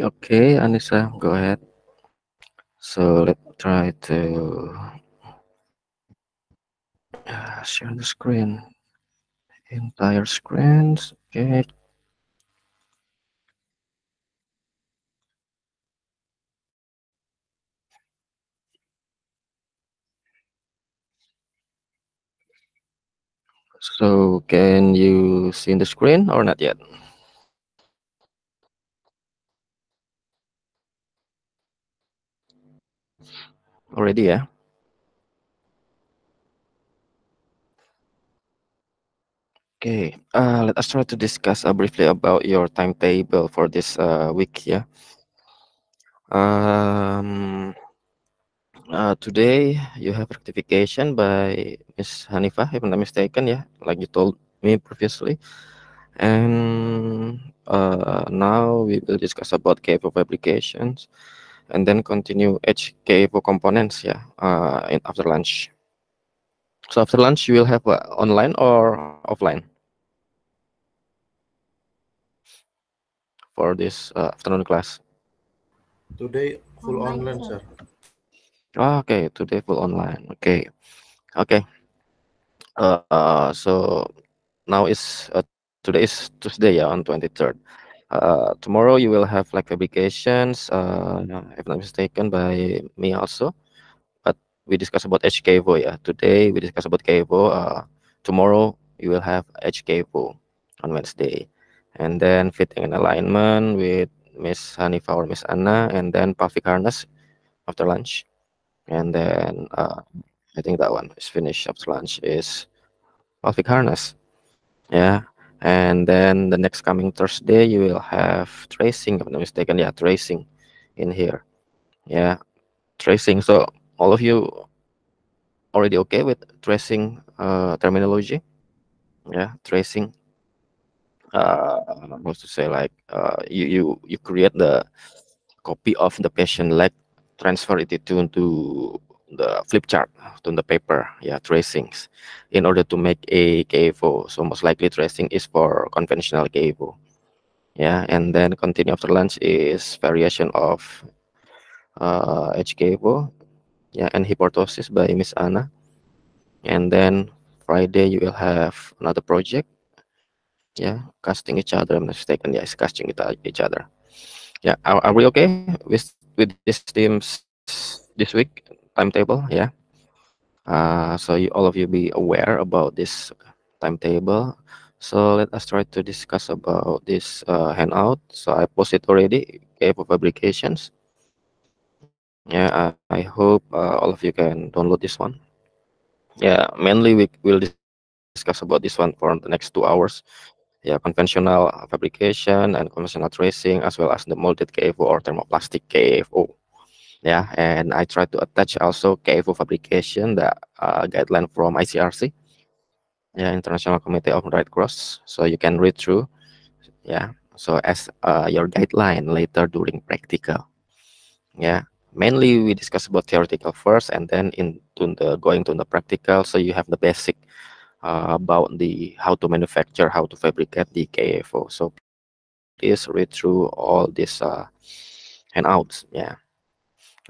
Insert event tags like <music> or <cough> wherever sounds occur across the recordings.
Okay, Anissa, go ahead. So let's try to uh, share the screen, entire screens. Okay. So can you see the screen or not yet? already, yeah? Okay, uh, let us try to discuss uh, briefly about your timetable for this uh, week, yeah? Um, uh, today you have rectification by Miss Hanifa, if I'm not mistaken, yeah, like you told me previously. And uh, now we will discuss about capable applications and then continue HK Evo components yeah uh, in after lunch. So after lunch you will have uh, online or offline for this uh, afternoon class. Today full online, online sir. Oh, okay, today full online. Okay, okay. Uh, uh so now is uh, today is Tuesday yeah, on 23rd uh, tomorrow you will have like fabrications, uh, mm-hmm. if not mistaken, by me also. But we discuss about HKVO, yeah. Today we discuss about KVO. Uh, tomorrow you will have HKVO on Wednesday. And then fitting and alignment with Miss Hanifa or Miss Anna, and then Pavik harness after lunch. And then uh, I think that one is finished after lunch is Pavik harness. Yeah and then the next coming Thursday you will have tracing if I'm not mistaken yeah tracing in here yeah tracing so all of you already okay with tracing uh, terminology yeah tracing uh, I'm supposed to say like uh, you you you create the copy of the patient leg transfer it to to the flip chart to the paper yeah tracings in order to make a KFO so most likely tracing is for conventional KFO yeah and then continue after lunch is variation of uh, HKFO yeah and hypertosis by Miss Anna and then Friday you will have another project yeah casting each other I'm mistaken yes casting uh, each other yeah are, are we okay with with these teams this week timetable yeah uh, so you all of you be aware about this timetable so let us try to discuss about this uh, handout so i post it already okay for publications yeah i, I hope uh, all of you can download this one yeah mainly we will discuss about this one for the next two hours yeah conventional fabrication and conventional tracing as well as the molded kfo or thermoplastic kfo yeah and i try to attach also KFO fabrication the uh, guideline from icrc yeah international committee of red cross so you can read through yeah so as uh, your guideline later during practical yeah mainly we discuss about theoretical first and then into the going to the practical so you have the basic uh, about the how to manufacture how to fabricate the kfo so please read through all these uh, handouts yeah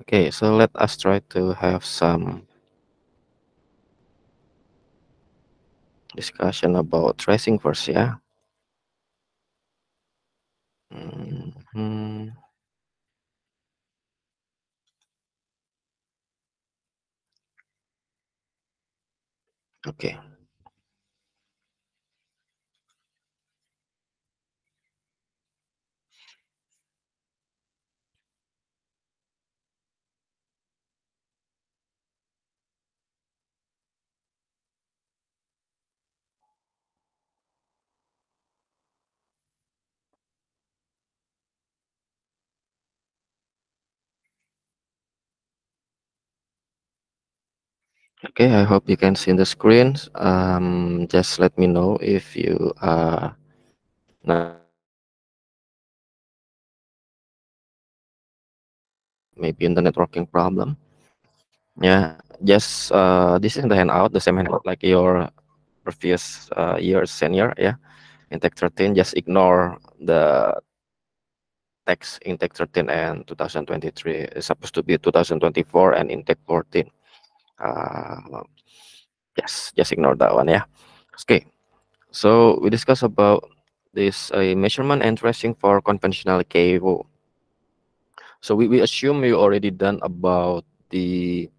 Okay, so let us try to have some discussion about tracing first, yeah? Mm -hmm. Okay. Okay, I hope you can see the screen. Um, just let me know if you are not. Maybe in the networking problem. Yeah, just uh, this is the handout, the same handout like your previous uh, year senior. Yeah, in Tech 13, just ignore the text in Tech 13 and 2023. It's supposed to be 2024 and in Tech 14 uh, yes just ignore that one yeah okay so we discussed about this uh, measurement and tracing for conventional KVO. So we, we assume you already done about the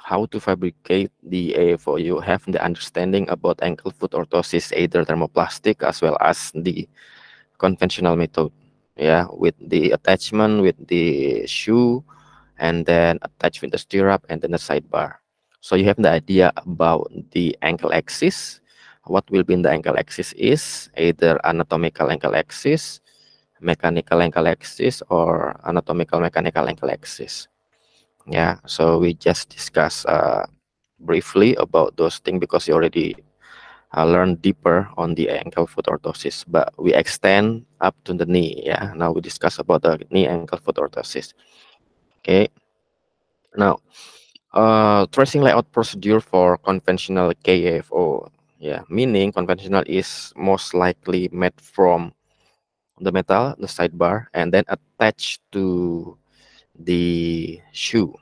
how to fabricate the AFO. You have the understanding about ankle foot orthosis, either thermoplastic as well as the conventional method. Yeah, with the attachment, with the shoe, and then attach with the stirrup and then the sidebar. So you have the idea about the ankle axis. What will be in the ankle axis is either anatomical ankle axis, mechanical ankle axis, or anatomical mechanical ankle axis. Yeah, so we just discuss uh, briefly about those things because you already uh, deeper on the ankle foot orthosis, but we extend up to the knee. Yeah, now we discuss about the knee ankle foot orthosis. Okay, now uh, tracing layout procedure for conventional KFO. Yeah, meaning conventional is most likely made from the metal, the sidebar, and then attached to the shoe.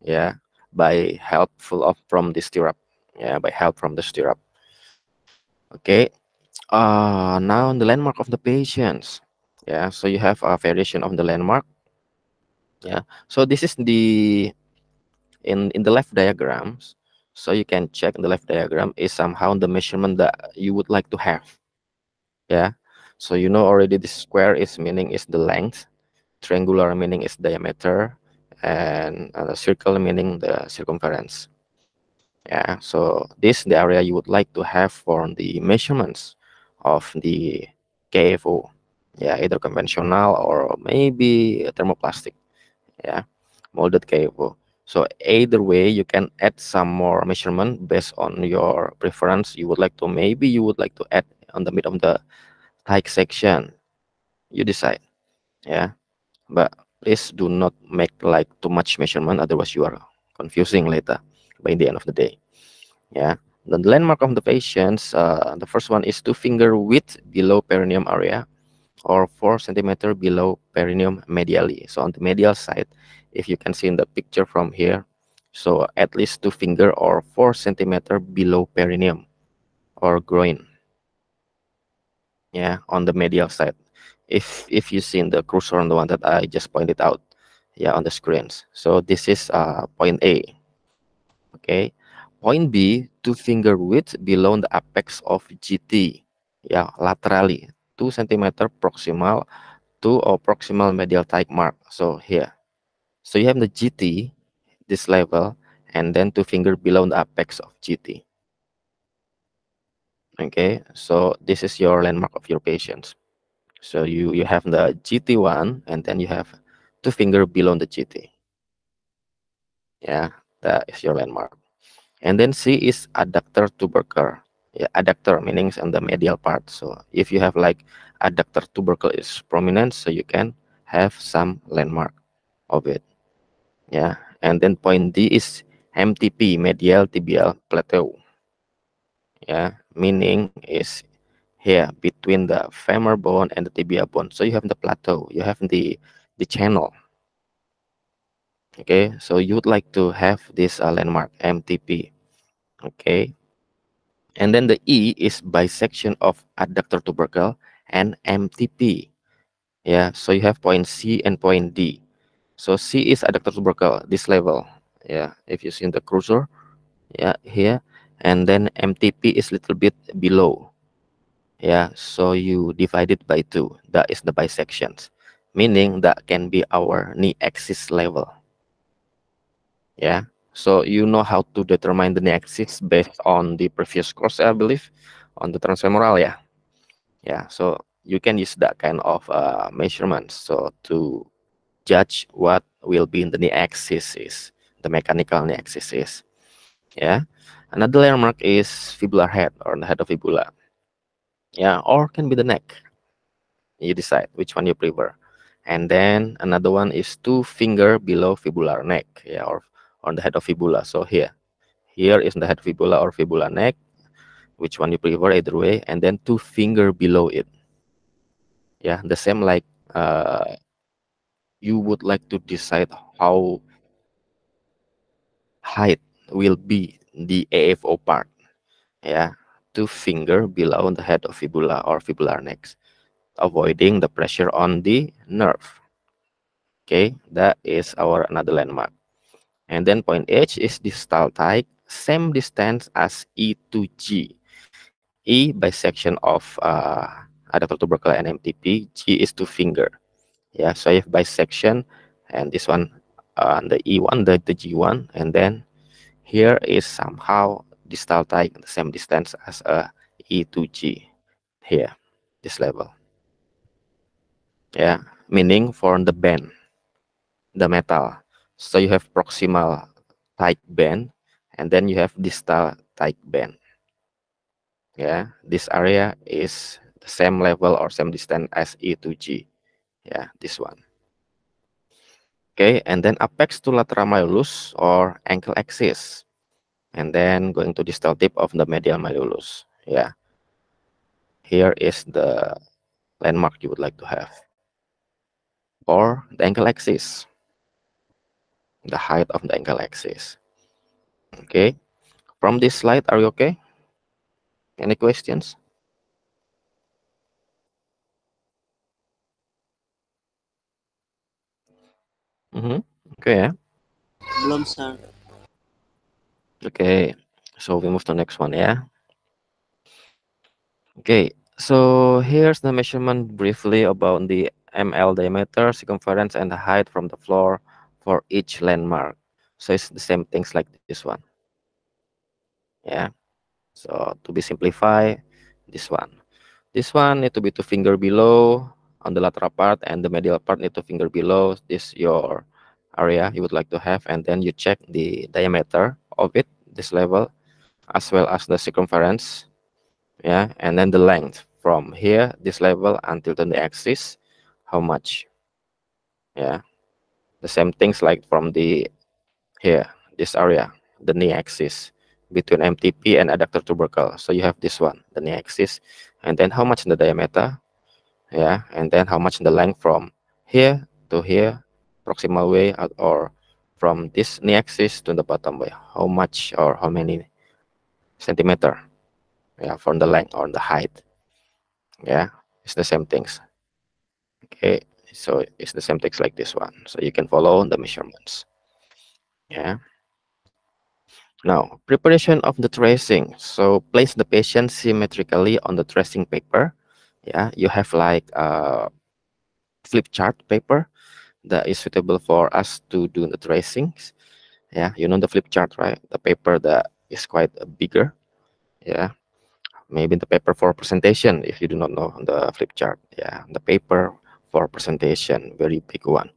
Yeah, by helpful of from the stirrup. Yeah, by help from the stirrup. Okay. Uh, now the landmark of the patients. Yeah, so you have a variation of the landmark. Yeah, so this is the in in the left diagrams so you can check in the left diagram is somehow the measurement that you would like to have yeah so you know already the square is meaning is the length triangular meaning is diameter and uh, circle meaning the circumference yeah so this the area you would like to have for the measurements of the KFO yeah either conventional or maybe thermoplastic yeah molded KFO so either way you can add some more measurement based on your preference you would like to maybe you would like to add on the mid of the thigh section you decide yeah but please do not make like too much measurement otherwise you are confusing later by the end of the day yeah the landmark of the patients uh, the first one is two finger width below perineum area or four centimeter below perineum medially so on the medial side if you can see in the picture from here so at least two finger or four centimeter below perineum or groin yeah on the medial side if if you see in the cursor on the one that i just pointed out yeah on the screens so this is uh point a okay point b two finger width below the apex of gt yeah laterally two centimeter proximal to or proximal medial type mark so here so you have the GT, this level, and then two finger below the apex of GT. Okay, so this is your landmark of your patients. So you, you have the GT1, and then you have two finger below the GT. Yeah, that is your landmark. And then C is adductor tubercle. Yeah, adductor meaning on the medial part. So if you have like adductor tubercle is prominent, so you can have some landmark of it yeah and then point D is MTP medial tibial plateau yeah meaning is here between the femur bone and the tibia bone so you have the plateau you have the the channel okay so you would like to have this uh, landmark MTP okay and then the E is bisection of adductor tubercle and MTP yeah so you have point C and point D so C is adductor tubercle this level yeah if you see the cursor yeah here and then mtp is little bit below yeah so you divide it by two that is the bisections meaning that can be our knee axis level yeah so you know how to determine the knee axis based on the previous course i believe on the transfemoral yeah yeah so you can use that kind of uh, measurements so to judge what will be in the axis is the mechanical knee axis is yeah another landmark is fibular head or the head of fibula yeah or can be the neck you decide which one you prefer and then another one is two finger below fibular neck yeah or on the head of fibula so here here is the head fibula or fibula neck which one you prefer either way and then two finger below it yeah the same like uh, you would like to decide how height will be the AFO part yeah two finger below the head of fibula or fibular necks, avoiding the pressure on the nerve okay that is our another landmark and then point H is distal type same distance as E to G E bisection of uh, adaptal tubercle and MTP G is two finger yeah so I have bisection and this one uh, the E1 the, the G1 and then here is somehow distal type the same distance as a E2G here this level yeah meaning for the band the metal so you have proximal type band and then you have distal type band yeah this area is the same level or same distance as E2G yeah, this one. Okay, and then apex to lateral malleolus or ankle axis. And then going to distal tip of the medial malleolus. Yeah. Here is the landmark you would like to have. Or the ankle axis. The height of the ankle axis. Okay. From this slide, are you okay? Any questions? Mm-hmm. Okay, yeah. Belum, sir. Okay, so we move to next one, yeah? Okay, so here's the measurement briefly about the ML diameter, circumference, and the height from the floor for each landmark. So it's the same things like this one. Yeah. So to be simplified, this one. This one need to be two finger below on the lateral part and the medial part need to finger below this your area you would like to have and then you check the diameter of it this level as well as the circumference yeah and then the length from here this level until the axis how much yeah the same things like from the here this area the knee axis between MTP and adductor tubercle so you have this one the knee axis and then how much the diameter yeah and then how much the length from here to here proximal way or from this knee axis to the bottom way how much or how many centimeter yeah from the length or the height yeah it's the same things okay so it's the same text like this one so you can follow the measurements yeah now preparation of the tracing so place the patient symmetrically on the tracing paper yeah you have like a flip chart paper that is suitable for us to do the tracings yeah you know the flip chart right the paper that is quite bigger yeah maybe the paper for presentation if you do not know the flip chart yeah the paper for presentation very big one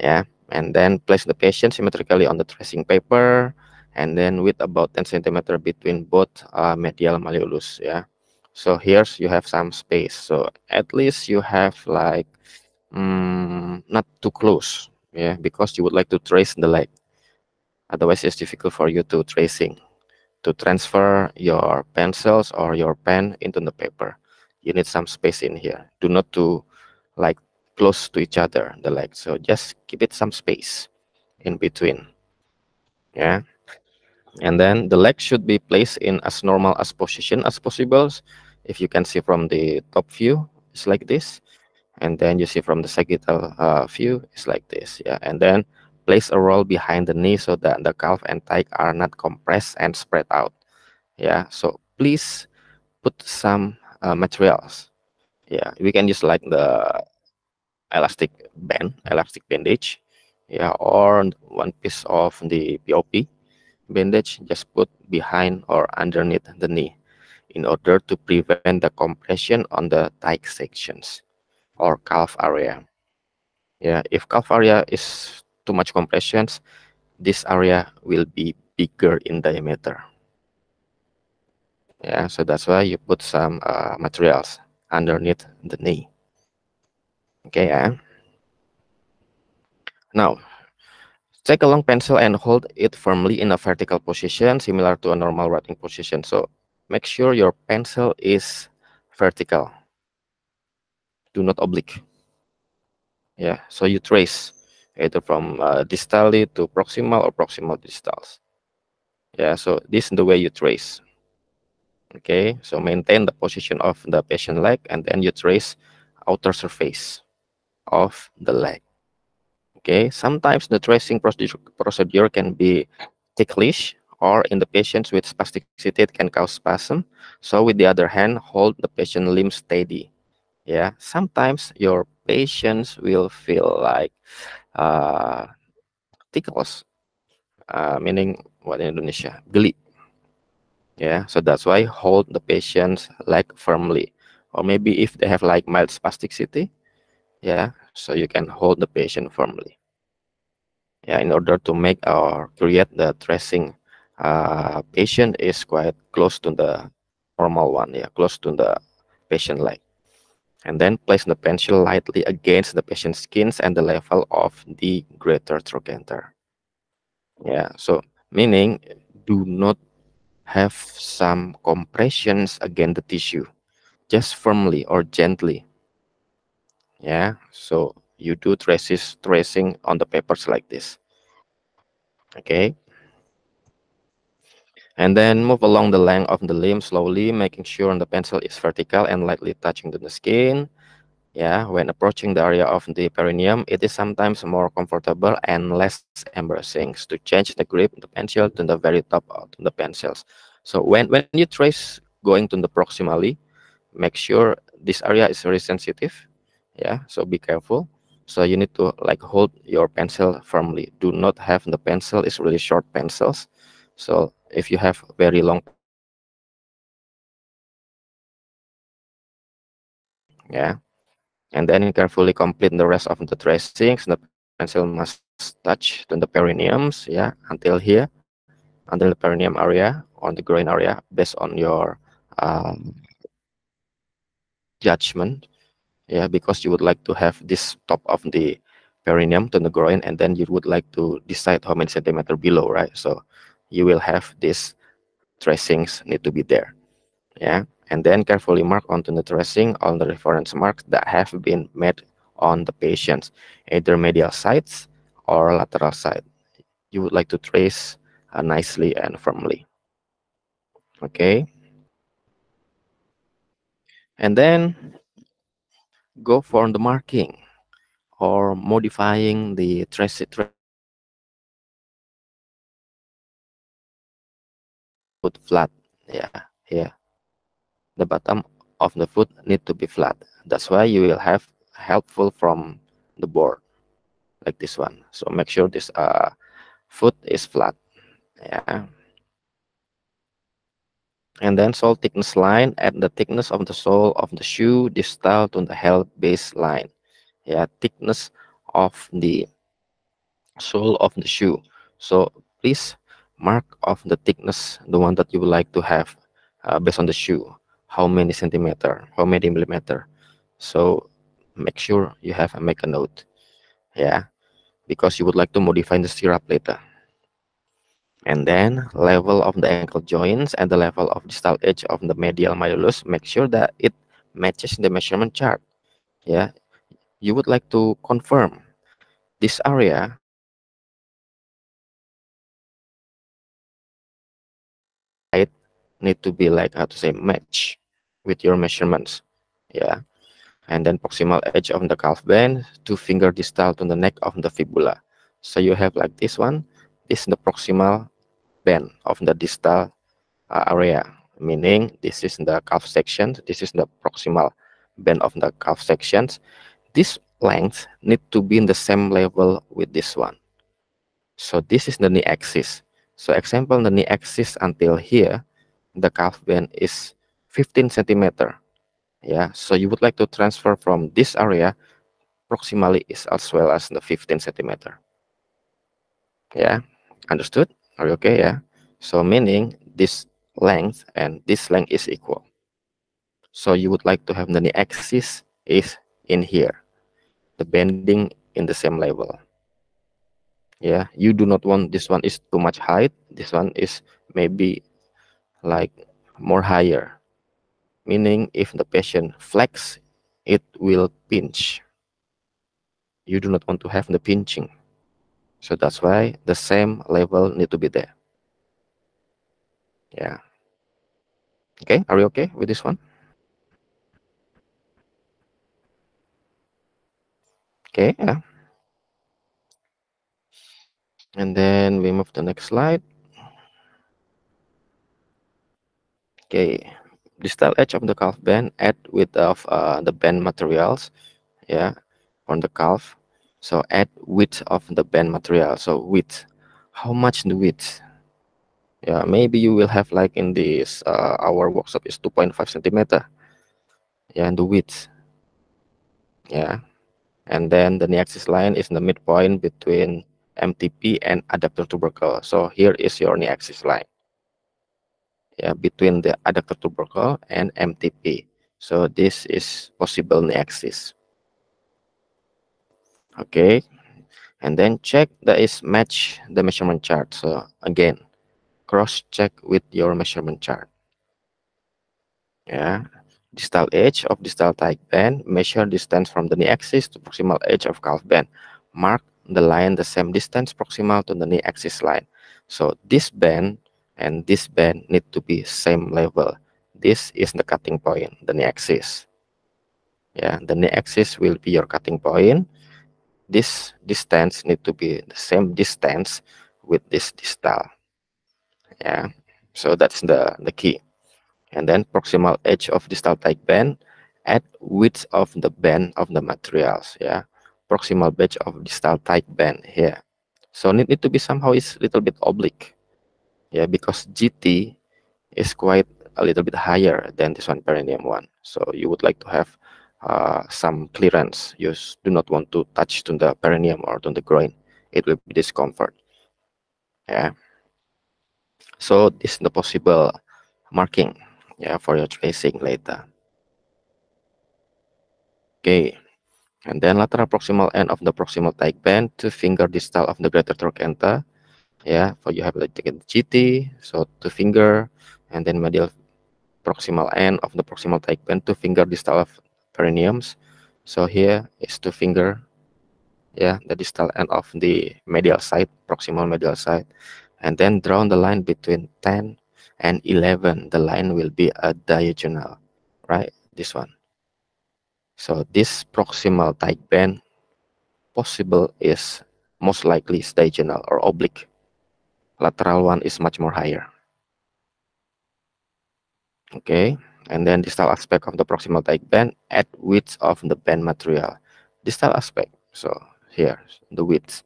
yeah and then place the patient symmetrically on the tracing paper and then with about 10 centimeter between both uh, medial malleolus yeah so here's you have some space so at least you have like um, not too close yeah because you would like to trace the leg otherwise it's difficult for you to tracing to transfer your pencils or your pen into the paper you need some space in here do not to like close to each other the leg so just keep it some space in between yeah and then the leg should be placed in as normal as position as possible if you can see from the top view it's like this and then you see from the sagittal uh, view it's like this yeah and then place a roll behind the knee so that the calf and thigh are not compressed and spread out yeah so please put some uh, materials yeah we can use like the elastic band elastic bandage yeah or one piece of the pop bandage just put behind or underneath the knee in order to prevent the compression on the thigh sections or calf area. Yeah, if calf area is too much compressions, this area will be bigger in diameter. Yeah, so that's why you put some uh, materials underneath the knee. Okay, yeah. Now, take a long pencil and hold it firmly in a vertical position, similar to a normal writing position. So Make sure your pencil is vertical. Do not oblique. Yeah, so you trace either from uh, distally to proximal or proximal distals. Yeah, so this is the way you trace. Okay, so maintain the position of the patient leg and then you trace outer surface of the leg. Okay, sometimes the tracing procedure, procedure can be ticklish or in the patients with spasticity it can cause spasm so with the other hand hold the patient limb steady yeah sometimes your patients will feel like uh, tickles uh, meaning what in Indonesia geli yeah so that's why hold the patient's leg firmly or maybe if they have like mild spasticity yeah so you can hold the patient firmly yeah in order to make or create the tracing uh, patient is quite close to the normal one, yeah, close to the patient leg. And then place the pencil lightly against the patient's skin and the level of the greater trochanter. Yeah, so meaning do not have some compressions against the tissue, just firmly or gently. Yeah, so you do traces tracing on the papers like this. Okay, and then move along the length of the limb slowly, making sure the pencil is vertical and lightly touching the skin. Yeah, when approaching the area of the perineum, it is sometimes more comfortable and less embarrassing to change the grip of the pencil to the very top of the pencils. So when, when you trace going to the proximally, make sure this area is very sensitive. Yeah, so be careful. So you need to like hold your pencil firmly. Do not have the pencil, it's really short pencils. So if you have very long yeah and then you carefully complete the rest of the tracings the pencil must touch to the perineums yeah until here until the perineum area or the groin area based on your um, judgment yeah because you would like to have this top of the perineum to the groin and then you would like to decide how many centimeter below right so you will have these tracings need to be there. Yeah, and then carefully mark onto the tracing on the reference marks that have been made on the patients, either medial sides or lateral side. You would like to trace uh, nicely and firmly. Okay. And then go for the marking or modifying the trace, trace flat yeah here the bottom of the foot need to be flat that's why you will have helpful from the board like this one so make sure this uh foot is flat yeah and then sole thickness line at the thickness of the sole of the shoe distal to the heel base line, yeah thickness of the sole of the shoe so please mark of the thickness the one that you would like to have uh, based on the shoe how many centimeter how many millimeter so make sure you have and make a note yeah because you would like to modify the stirrup later and then level of the ankle joints and the level of distal edge of the medial malleolus make sure that it matches the measurement chart yeah you would like to confirm this area need to be like how to say match with your measurements yeah and then proximal edge of the calf band two finger distal to the neck of the fibula so you have like this one this is the proximal band of the distal uh, area meaning this is the calf section this is the proximal band of the calf sections this length need to be in the same level with this one so this is the knee axis so example the knee axis until here the calf band is 15 centimeter yeah so you would like to transfer from this area proximally is as well as the 15 centimeter yeah understood are you okay yeah so meaning this length and this length is equal so you would like to have the axis is in here the bending in the same level yeah you do not want this one is too much height this one is maybe like more higher meaning if the patient flex it will pinch you do not want to have the pinching so that's why the same level need to be there yeah okay are you okay with this one okay yeah and then we move to the next slide Okay, the style edge of the calf band add width of uh, the band materials, yeah, on the calf. So add width of the band material. So width, how much the width? Yeah, maybe you will have like in this uh, our workshop is 2.5 centimeter. Yeah, and the width. Yeah, and then the neaxis line is the midpoint between MTP and adapter tubercle. So here is your neaxis line yeah, between the adductor tubercle and MTP. So this is possible axis. Okay, and then check that is match the measurement chart. So again, cross check with your measurement chart. Yeah, distal edge of distal tight band, measure distance from the knee axis to proximal edge of calf band. Mark the line the same distance proximal to the knee axis line. So this band and this band need to be same level this is the cutting point the knee axis yeah the knee axis will be your cutting point this distance need to be the same distance with this distal yeah so that's the the key and then proximal edge of distal tight band at width of the band of the materials yeah proximal edge of distal tight band here so need, need to be somehow is little bit oblique yeah because gt is quite a little bit higher than this one perineum one so you would like to have uh, some clearance you do not want to touch to the perineum or to the groin it will be discomfort yeah so this is the possible marking yeah for your tracing later okay and then lateral proximal end of the proximal tight band to finger distal of the greater trochanter yeah for you have the GT so two finger and then medial proximal end of the proximal tailbone two finger distal of perineums so here is two finger yeah the distal end of the medial side proximal medial side and then draw the line between 10 and 11 the line will be a diagonal right this one so this proximal tight band possible is most likely is diagonal or oblique lateral one is much more higher. Okay, and then distal aspect of the proximal tight band at width of the band material. Distal aspect, so here, the width,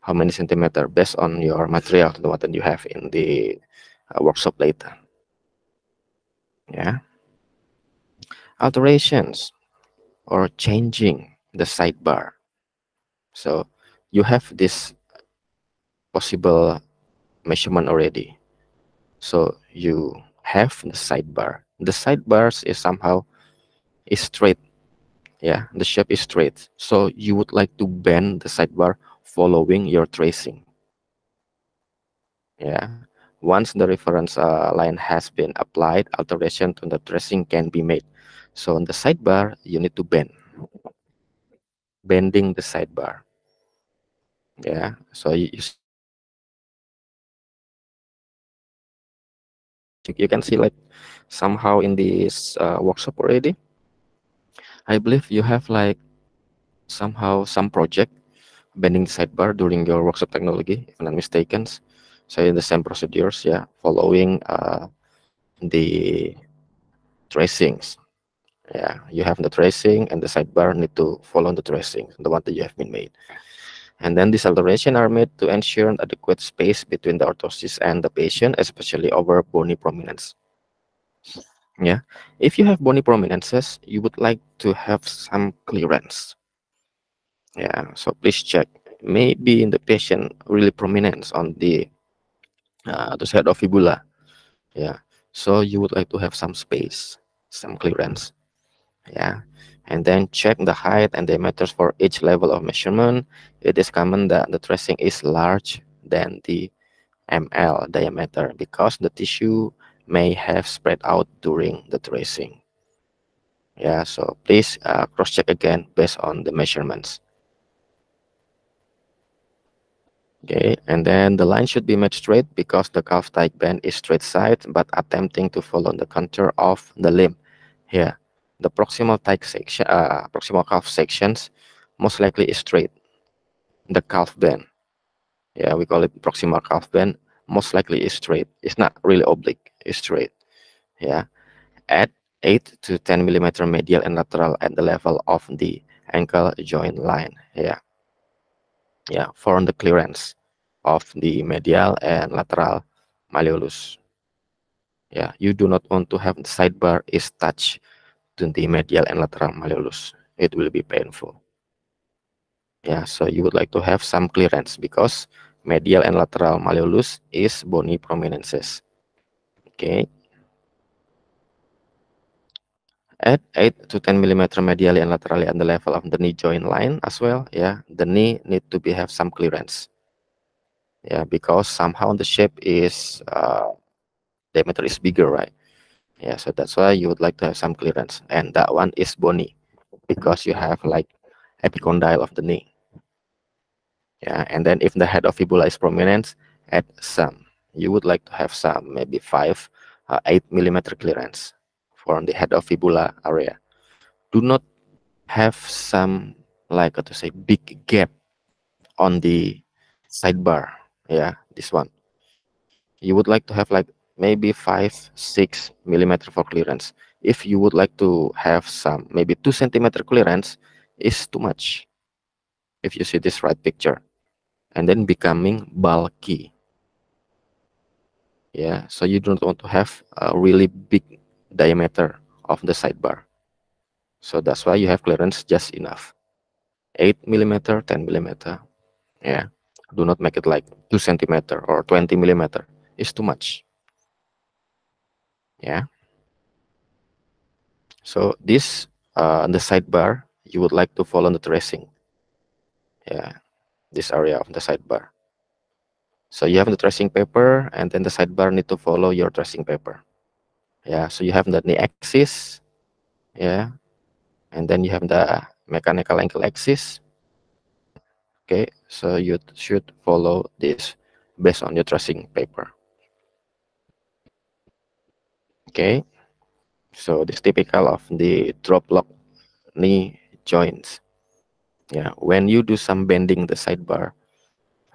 how many centimeter based on your material, the one that you have in the uh, workshop later. Yeah. Alterations or changing the sidebar. So you have this possible measurement already. So you have the sidebar. The sidebars is somehow is straight. Yeah, the shape is straight. So you would like to bend the sidebar following your tracing. Yeah, once the reference uh, line has been applied, alteration to the tracing can be made. So on the sidebar, you need to bend. Bending the sidebar. Yeah, so you, you can see like somehow in this uh, workshop already i believe you have like somehow some project bending sidebar during your workshop technology if i'm not mistaken so in the same procedures yeah following uh, the tracings yeah you have the tracing and the sidebar need to follow the tracing the one that you have been made and then these alterations are made to ensure adequate space between the orthosis and the patient, especially over bony prominence. Yeah, if you have bony prominences, you would like to have some clearance. Yeah, so please check. Maybe in the patient really prominence on the uh, the side of fibula. Yeah, so you would like to have some space, some clearance yeah and then check the height and diameters for each level of measurement it is common that the tracing is large than the ml diameter because the tissue may have spread out during the tracing yeah so please uh, cross check again based on the measurements okay and then the line should be made straight because the calf tight band is straight side but attempting to follow the contour of the limb here the proximal thigh section, uh, proximal calf sections most likely is straight. The calf band, yeah, we call it proximal calf band, most likely is straight. It's not really oblique, it's straight. Yeah, at 8 to 10 millimeter medial and lateral at the level of the ankle joint line. Yeah, yeah, form the clearance of the medial and lateral malleolus. Yeah, you do not want to have the sidebar is touched to the medial and lateral malleolus. It will be painful. Yeah, so you would like to have some clearance because medial and lateral malleolus is bony prominences. Okay. At 8 to 10 mm medially and laterally on the level of the knee joint line as well, yeah, the knee need to be have some clearance. Yeah, because somehow the shape is uh, diameter is bigger, right? yeah so that's why you would like to have some clearance and that one is bony because you have like epicondyle of the knee yeah and then if the head of fibula is prominent add some you would like to have some maybe five uh, eight millimeter clearance from the head of fibula area do not have some like to say big gap on the sidebar yeah this one you would like to have like maybe 5 6 millimeter for clearance if you would like to have some maybe 2 centimeter clearance is too much if you see this right picture and then becoming bulky yeah so you don't want to have a really big diameter of the sidebar so that's why you have clearance just enough 8 millimeter 10 millimeter yeah do not make it like 2 centimeter or 20 millimeter it's too much yeah so this uh, on the sidebar you would like to follow the tracing yeah this area of the sidebar so you have the tracing paper and then the sidebar need to follow your tracing paper yeah so you have the knee axis yeah and then you have the mechanical ankle axis okay so you should follow this based on your tracing paper okay so this typical of the drop lock knee joints yeah when you do some bending the sidebar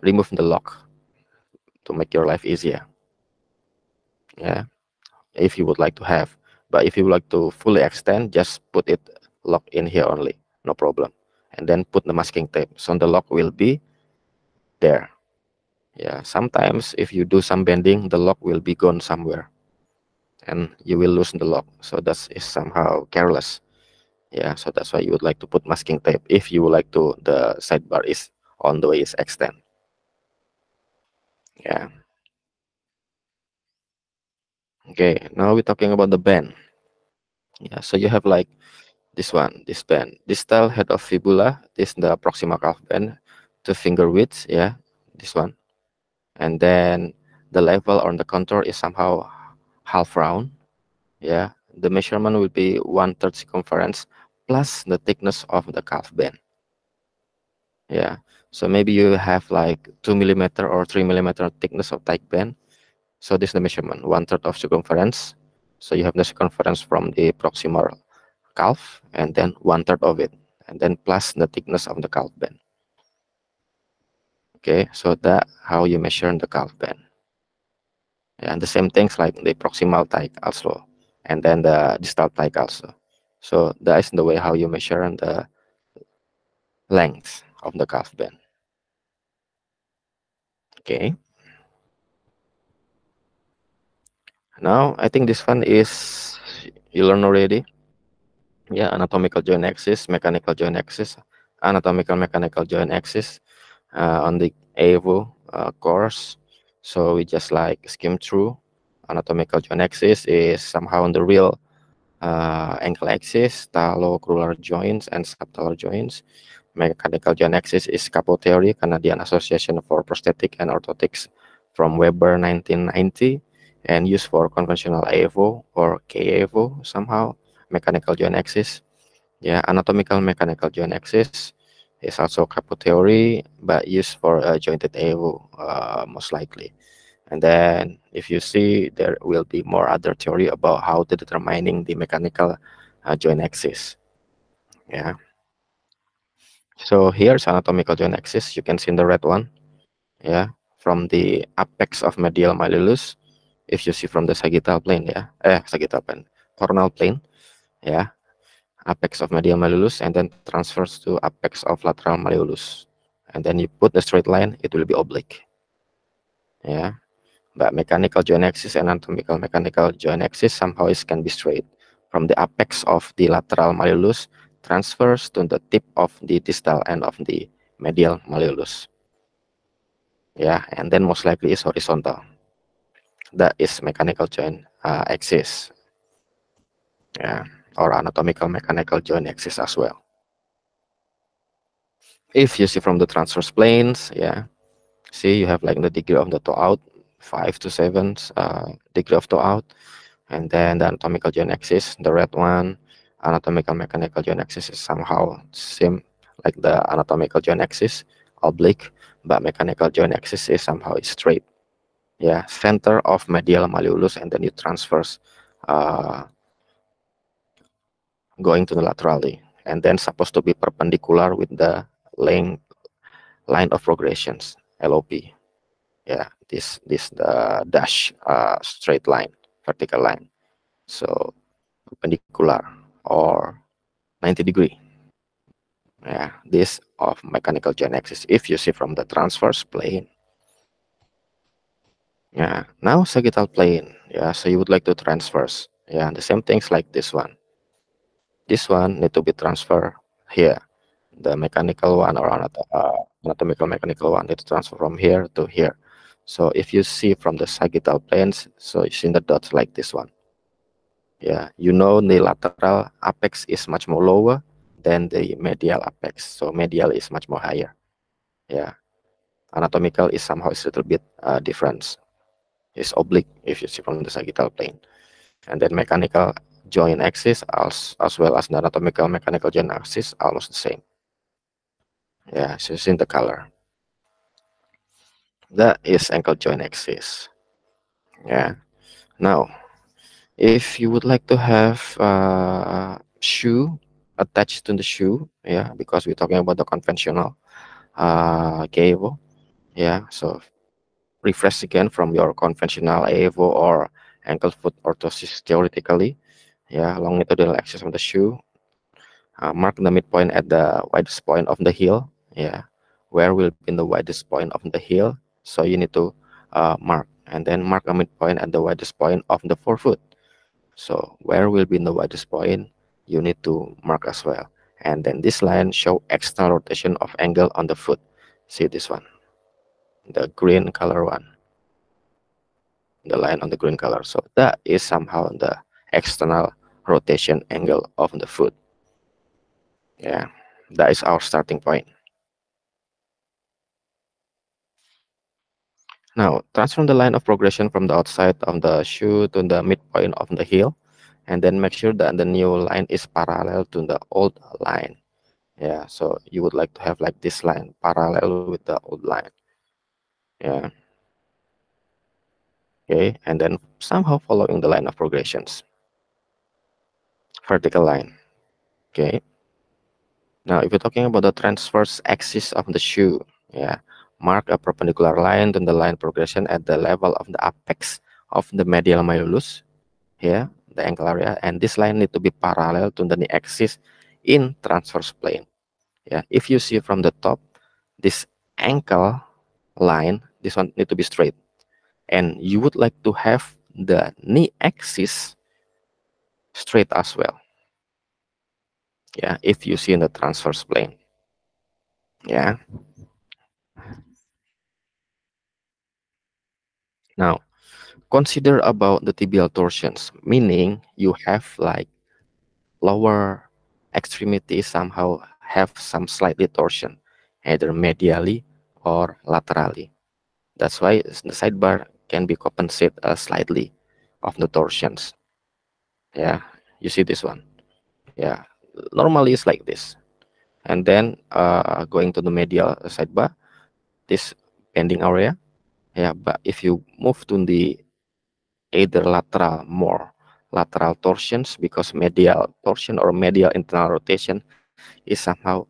remove the lock to make your life easier yeah if you would like to have but if you would like to fully extend just put it lock in here only no problem and then put the masking tape so the lock will be there yeah sometimes if you do some bending the lock will be gone somewhere and you will loosen the lock so that is somehow careless yeah so that's why you would like to put masking tape if you would like to the sidebar is on the way is extend yeah okay now we're talking about the band yeah so you have like this one this band distal head of fibula this the proximal calf band two finger width yeah this one and then the level on the contour is somehow half round yeah the measurement will be one third circumference plus the thickness of the calf band yeah so maybe you have like two millimeter or three millimeter thickness of tight band so this is the measurement one third of circumference so you have the circumference from the proximal calf and then one third of it and then plus the thickness of the calf band okay so that how you measure the calf band and the same things like the proximal type also and then the distal type also so that is the way how you measure the length of the calf band okay now i think this one is you learn already yeah anatomical joint axis mechanical joint axis anatomical mechanical joint axis uh, on the AVO uh, course so we just like skim through anatomical joint axis is somehow on the real uh, ankle axis, talocrural joints and subtalar joints. Mechanical joint axis is theory, Canadian Association for Prosthetic and Orthotics from Weber 1990 and used for conventional AFO or KAFO somehow, mechanical joint axis. Yeah, anatomical mechanical joint axis it's also couple theory, but used for a jointed AO uh, most likely. And then if you see, there will be more other theory about how to determining the mechanical uh, joint axis. Yeah. So here's anatomical joint axis. You can see in the red one. Yeah, from the apex of medial malleolus. If you see from the sagittal plane, yeah, eh, sagittal plane, coronal plane, yeah, apex of medial malleolus and then transfers to apex of lateral malleolus. And then you put a straight line, it will be oblique. Yeah. But mechanical joint axis and anatomical mechanical joint axis somehow is can be straight from the apex of the lateral malleolus transfers to the tip of the distal end of the medial malleolus. Yeah, and then most likely is horizontal. That is mechanical joint uh, axis. Yeah or anatomical mechanical joint axis as well. If you see from the transverse planes, yeah, see you have like the degree of the toe out, five to seven uh, degree of toe out, and then the anatomical joint axis, the red one, anatomical mechanical joint axis is somehow same like the anatomical joint axis, oblique, but mechanical joint axis is somehow straight. Yeah, center of medial malleolus and then you transverse uh, going to the laterally, and then supposed to be perpendicular with the length line of progressions LOP yeah this this the dash uh, straight line vertical line so perpendicular or 90 degree yeah this of mechanical genesis if you see from the transverse plane yeah now sagittal plane yeah so you would like to transverse yeah the same things like this one this one need to be transferred here the mechanical one or another uh, anatomical mechanical one need to transfer from here to here so if you see from the sagittal planes so you see the dots like this one yeah you know the lateral apex is much more lower than the medial apex so medial is much more higher yeah anatomical is somehow a little bit uh, difference it's oblique if you see from the sagittal plane and then mechanical joint axis as, as well as the anatomical mechanical joint axis almost the same. Yeah, so it's in the color. That is ankle joint axis. Yeah. Now, if you would like to have uh, shoe attached to the shoe, yeah, because we're talking about the conventional uh, cable, yeah, so refresh again from your conventional AVO or ankle foot orthosis theoretically yeah, longitudinal axis of the shoe. Uh, mark the midpoint at the widest point of the heel. Yeah, where will be the widest point of the heel? So you need to uh, mark and then mark a midpoint at the widest point of the forefoot. So where will be the widest point? You need to mark as well. And then this line show external rotation of angle on the foot. See this one, the green color one, the line on the green color. So that is somehow the external rotation angle of the foot. Yeah, that is our starting point. Now, transform the line of progression from the outside of the shoe to the midpoint of the heel, and then make sure that the new line is parallel to the old line. Yeah, so you would like to have like this line parallel with the old line. Yeah. Okay, and then somehow following the line of progressions vertical line. Okay. Now, if you're talking about the transverse axis of the shoe, yeah, mark a perpendicular line to the line progression at the level of the apex of the medial malleolus, here, the ankle area, and this line need to be parallel to the knee axis in transverse plane. Yeah, if you see from the top, this ankle line, this one need to be straight, and you would like to have the knee axis straight as well yeah if you see in the transverse plane yeah now consider about the tibial torsions meaning you have like lower extremity somehow have some slightly torsion either medially or laterally that's why the sidebar can be compensated uh, slightly of the torsions yeah you see this one yeah normally it's like this and then uh, going to the medial sidebar this bending area yeah but if you move to the either lateral more lateral torsions because medial torsion or medial internal rotation is somehow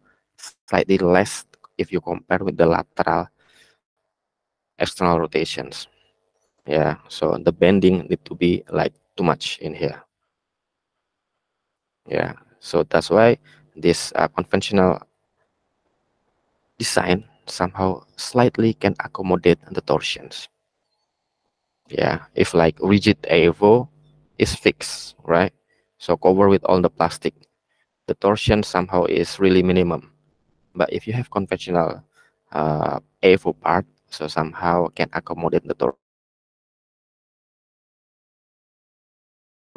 slightly less if you compare with the lateral external rotations yeah so the bending need to be like too much in here yeah so that's why this uh, conventional design somehow slightly can accommodate the torsions yeah if like rigid AVO is fixed right so cover with all the plastic the torsion somehow is really minimum but if you have conventional uh, AVO part so somehow can accommodate the torsion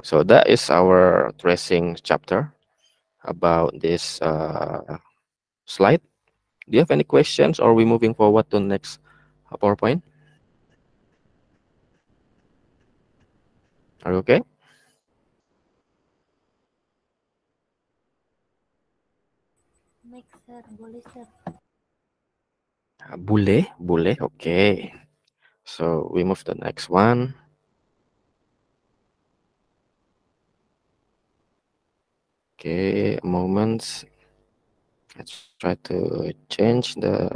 So that is our tracing chapter about this uh, slide. Do you have any questions or are we moving forward to next uh, PowerPoint? Are you okay? Next, sir. Okay. So we move to the next one. Okay, moments. Let's try to change the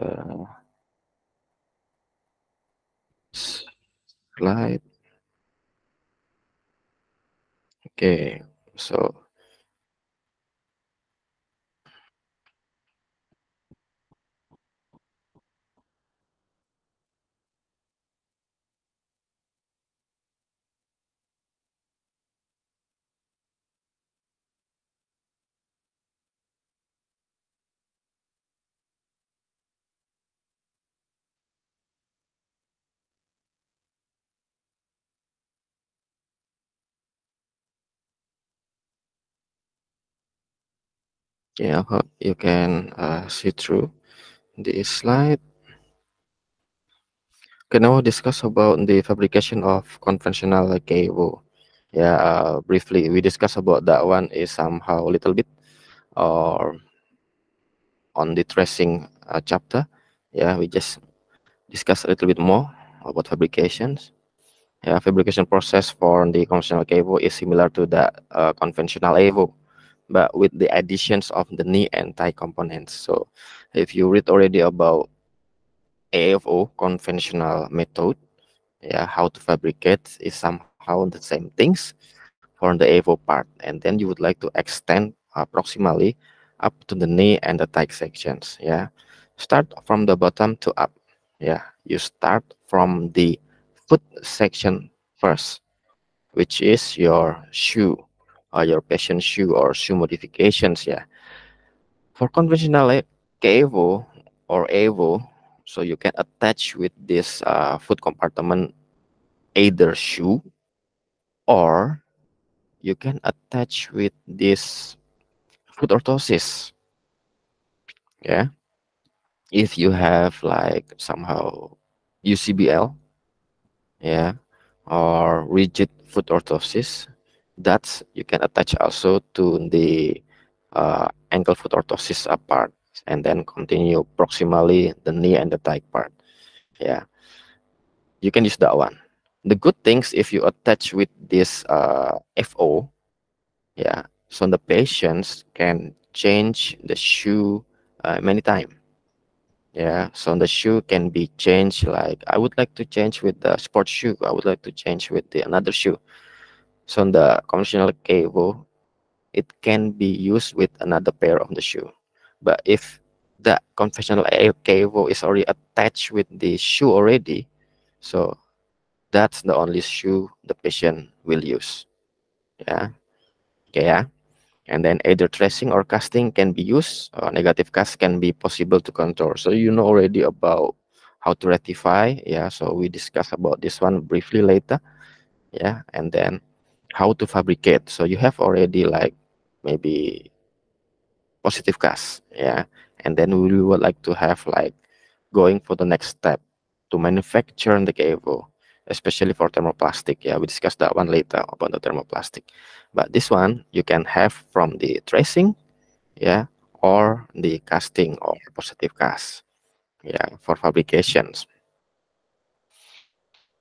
slide. Okay, so yeah you can uh, see through this slide okay now we'll discuss about the fabrication of conventional cable yeah uh, briefly we discussed about that one is somehow a little bit or on the tracing uh, chapter yeah we just discuss a little bit more about fabrications yeah fabrication process for the conventional cable is similar to the uh, conventional cable but with the additions of the knee and thigh components. So if you read already about AFO conventional method, yeah, how to fabricate is somehow the same things for the AFO part. And then you would like to extend approximately up to the knee and the thigh sections. Yeah. Start from the bottom to up. Yeah. You start from the foot section first, which is your shoe uh, your passion shoe or shoe modifications yeah for conventional eh, KEVO or AVO so you can attach with this uh, foot compartment either shoe or you can attach with this foot orthosis yeah if you have like somehow UCBL yeah or rigid foot orthosis that you can attach also to the uh, ankle foot orthosis part and then continue proximally the knee and the thigh part yeah you can use that one the good things if you attach with this uh, fo yeah so the patients can change the shoe uh, many times. yeah so the shoe can be changed like i would like to change with the sports shoe i would like to change with the another shoe so on the conventional cable, it can be used with another pair of the shoe. But if the conventional cable is already attached with the shoe already, so that's the only shoe the patient will use. Yeah. Okay, yeah. And then either tracing or casting can be used. Or negative cast can be possible to contour. So you know already about how to rectify. Yeah, so we discuss about this one briefly later. Yeah, and then how to fabricate so you have already like maybe positive gas yeah and then we would like to have like going for the next step to manufacture the cable especially for thermoplastic yeah we discussed that one later about the thermoplastic but this one you can have from the tracing yeah or the casting or positive cast yeah for fabrications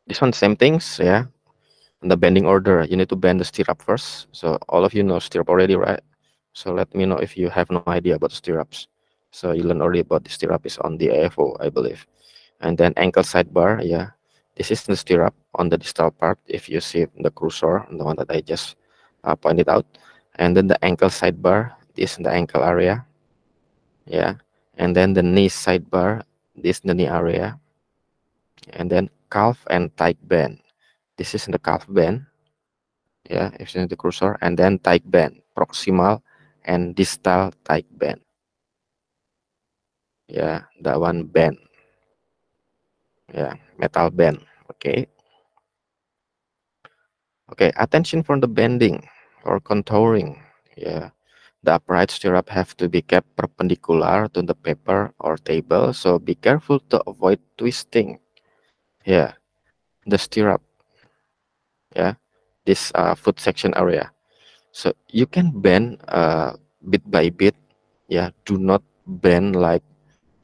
this one same things yeah the bending order you need to bend the stirrup first so all of you know stirrup already right so let me know if you have no idea about stirrups so you learn already about the stirrup is on the AFO I believe and then ankle sidebar yeah this is the stirrup on the distal part if you see the cursor the one that I just uh, pointed out and then the ankle sidebar this in the ankle area yeah and then the knee sidebar this in the knee area and then calf and tight bend this is in the calf band yeah if in the cursor and then tight band proximal and distal tight band yeah that one band yeah metal band okay okay attention from the bending or contouring yeah the upright stirrup have to be kept perpendicular to the paper or table so be careful to avoid twisting yeah the stirrup yeah this uh, food section area so you can bend uh, bit by bit yeah do not bend like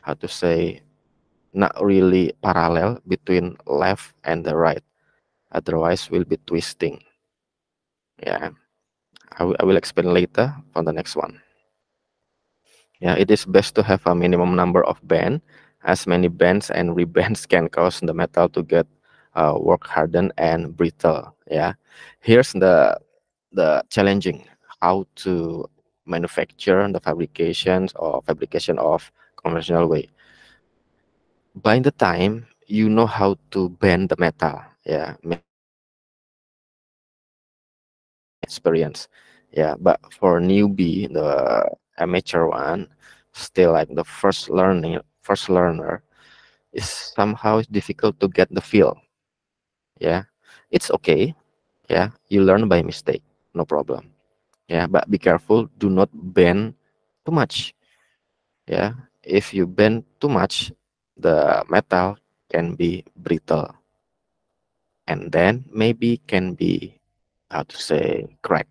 how to say not really parallel between left and the right otherwise will be twisting yeah I, I will explain later on the next one yeah it is best to have a minimum number of bend. as many bends and <laughs> rebends can cause the metal to get uh, work hardened and brittle yeah here's the the challenging how to manufacture the fabrications or fabrication of conventional way by the time you know how to bend the metal yeah experience yeah but for newbie the amateur one still like the first learning first learner is somehow it's difficult to get the feel yeah it's okay yeah you learn by mistake no problem yeah but be careful do not bend too much yeah if you bend too much the metal can be brittle and then maybe can be how to say crack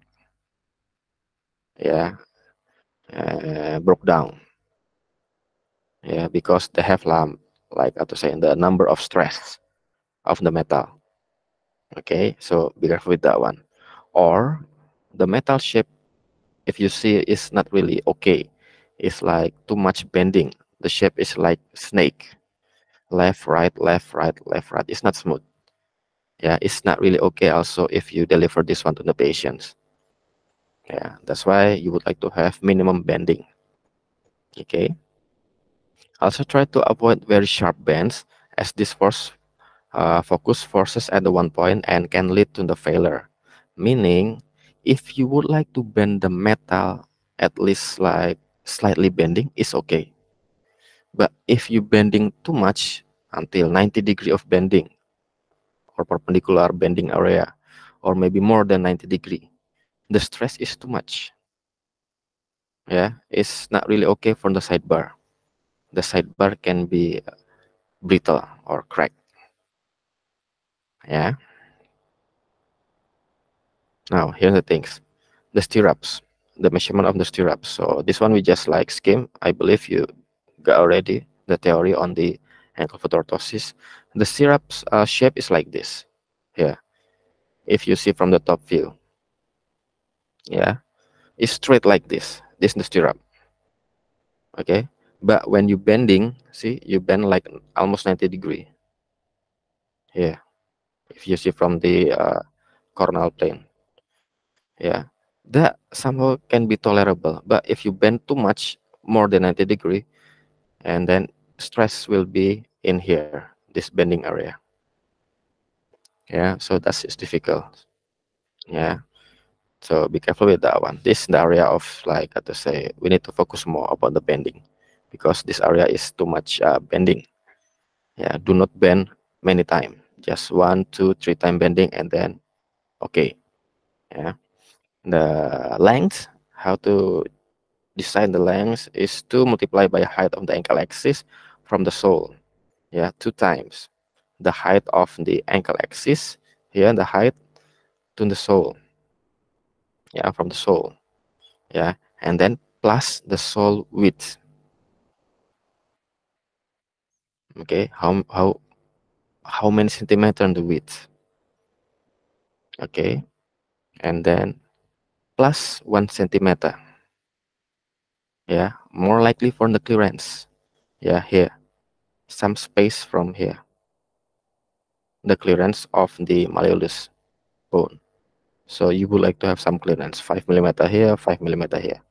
yeah uh, broke down yeah because they have um, like how to say the number of stress of the metal okay so be careful with that one or the metal shape if you see is not really okay it's like too much bending the shape is like snake left right left right left right it's not smooth yeah it's not really okay also if you deliver this one to the patients yeah that's why you would like to have minimum bending okay also try to avoid very sharp bends as this force uh, focus forces at the one point and can lead to the failure. Meaning, if you would like to bend the metal at least like slightly bending is okay. But if you bending too much until 90 degree of bending or perpendicular bending area or maybe more than 90 degree, the stress is too much. Yeah, it's not really okay for the sidebar. The sidebar can be uh, brittle or cracked. Yeah. Now here's the things, the stirrups, the measurement of the stirrups. So this one we just like skim. I believe you got already the theory on the ankle foot orthosis. The stirrups uh, shape is like this. Here, if you see from the top view. Yeah, it's straight like this. This is the stirrup. Okay, but when you bending, see you bend like almost 90 degree. Yeah, if you see from the uh, coronal plane yeah that somehow can be tolerable but if you bend too much more than 90 degree and then stress will be in here this bending area yeah so that's it's difficult yeah so be careful with that one this is the area of like I to say we need to focus more about the bending because this area is too much uh, bending yeah do not bend many times just one two three time bending and then okay yeah the length how to design the length is to multiply by height of the ankle axis from the sole yeah two times the height of the ankle axis here the height to the sole yeah from the sole yeah and then plus the sole width okay how how how many centimeter in the width okay and then plus one centimeter yeah more likely for the clearance yeah here some space from here the clearance of the malleolus bone so you would like to have some clearance five millimeter here five millimeter here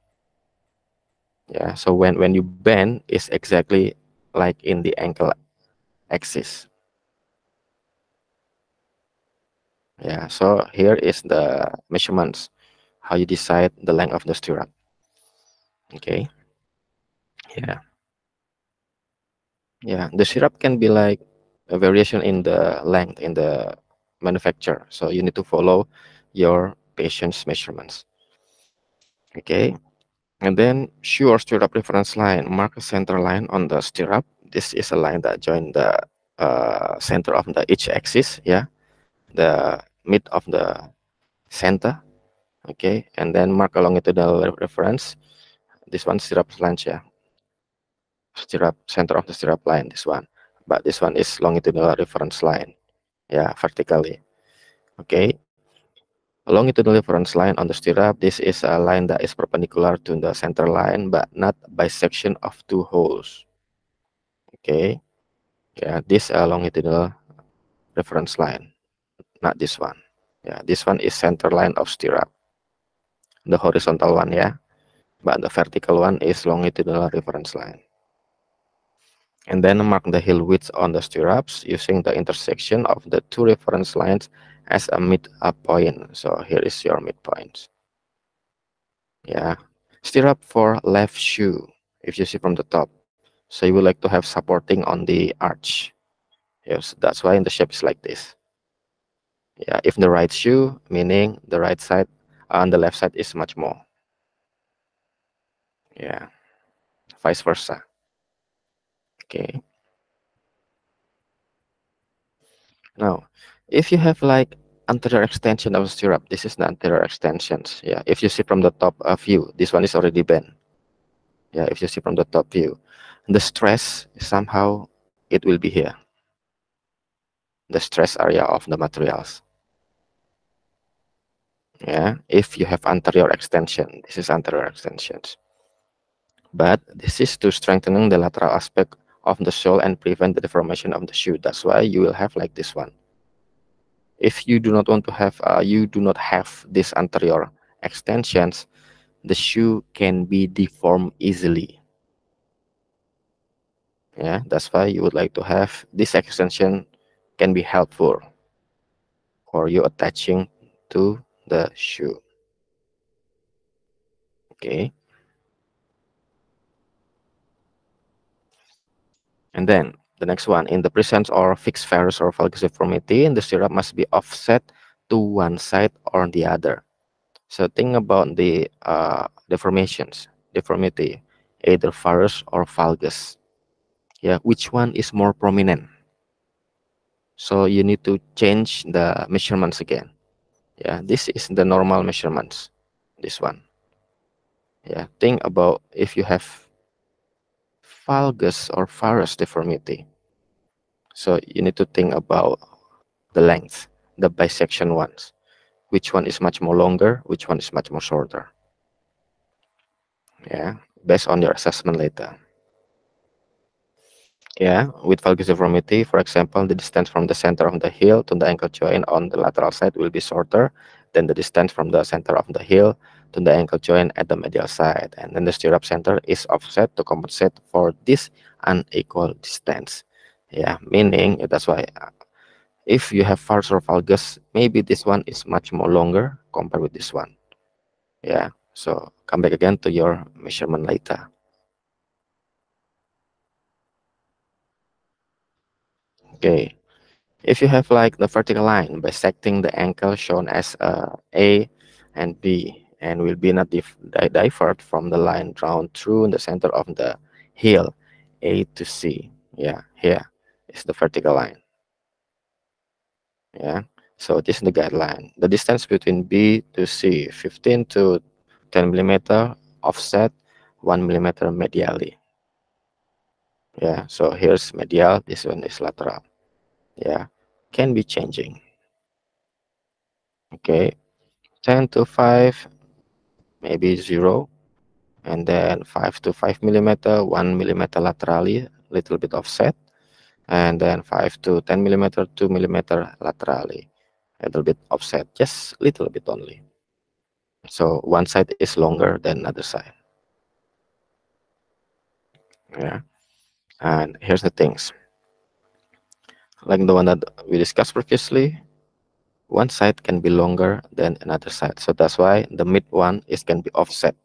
yeah so when when you bend it's exactly like in the ankle axis yeah so here is the measurements how you decide the length of the stirrup okay yeah yeah the stirrup can be like a variation in the length in the manufacture. so you need to follow your patient's measurements okay and then sure stirrup reference line mark a center line on the stirrup this is a line that join the uh, center of the each axis yeah the mid of the center okay and then mark along the reference this one stirrup ya. stirrup center of the stirrup line this one but this one is longitudinal reference line yeah vertically okay along the reference line on the stirrup this is a line that is perpendicular to the center line but not bisection of two holes okay yeah this a longitudinal reference line not this one yeah this one is center line of stirrup the horizontal one yeah but the vertical one is longitudinal reference line and then mark the heel width on the stirrups using the intersection of the two reference lines as a mid a point so here is your midpoint yeah stirrup for left shoe if you see from the top so you would like to have supporting on the arch yes that's why the shape is like this yeah if the right shoe meaning the right side on uh, the left side is much more yeah vice versa okay now if you have like anterior extension of stirrup this is the anterior extensions yeah if you see from the top of uh, view this one is already bent yeah if you see from the top view the stress somehow it will be here the stress area of the materials yeah if you have anterior extension this is anterior extensions but this is to strengthening the lateral aspect of the sole and prevent the deformation of the shoe that's why you will have like this one if you do not want to have uh, you do not have this anterior extensions the shoe can be deformed easily yeah that's why you would like to have this extension can be helpful for you attaching to the shoe. Okay. And then the next one, in the presence or fixed ferrous or deformity, the syrup must be offset to one side or the other. So think about the uh, deformations, deformity, either ferrous or valgus. Yeah, which one is more prominent? So you need to change the measurements again yeah this is the normal measurements this one yeah think about if you have fungus or virus deformity so you need to think about the length the bisection ones which one is much more longer which one is much more shorter yeah based on your assessment later yeah, with deformity, for example, the distance from the center of the heel to the ankle joint on the lateral side will be shorter than the distance from the center of the heel to the ankle joint at the medial side. And then the stirrup center is offset to compensate for this unequal distance. Yeah, meaning that's why uh, if you have farther valgus, maybe this one is much more longer compared with this one. Yeah, so come back again to your measurement later. Okay. If you have like the vertical line bisecting the angle shown as uh, A and B and will be not dif divert from the line drawn through the center of the heel, A to C. Yeah, here is the vertical line. Yeah, so this is the guideline. The distance between B to C, 15 to 10 millimeter offset, 1 millimeter medially. Yeah, so here's medial, this one is lateral yeah can be changing okay 10 to 5 maybe 0 and then 5 to 5 millimeter 1 millimeter laterally little bit offset and then 5 to 10 millimeter 2 millimeter laterally a little bit offset just little bit only so one side is longer than other side yeah and here's the things like the one that we discussed previously, one side can be longer than another side. So that's why the mid one is can be offset,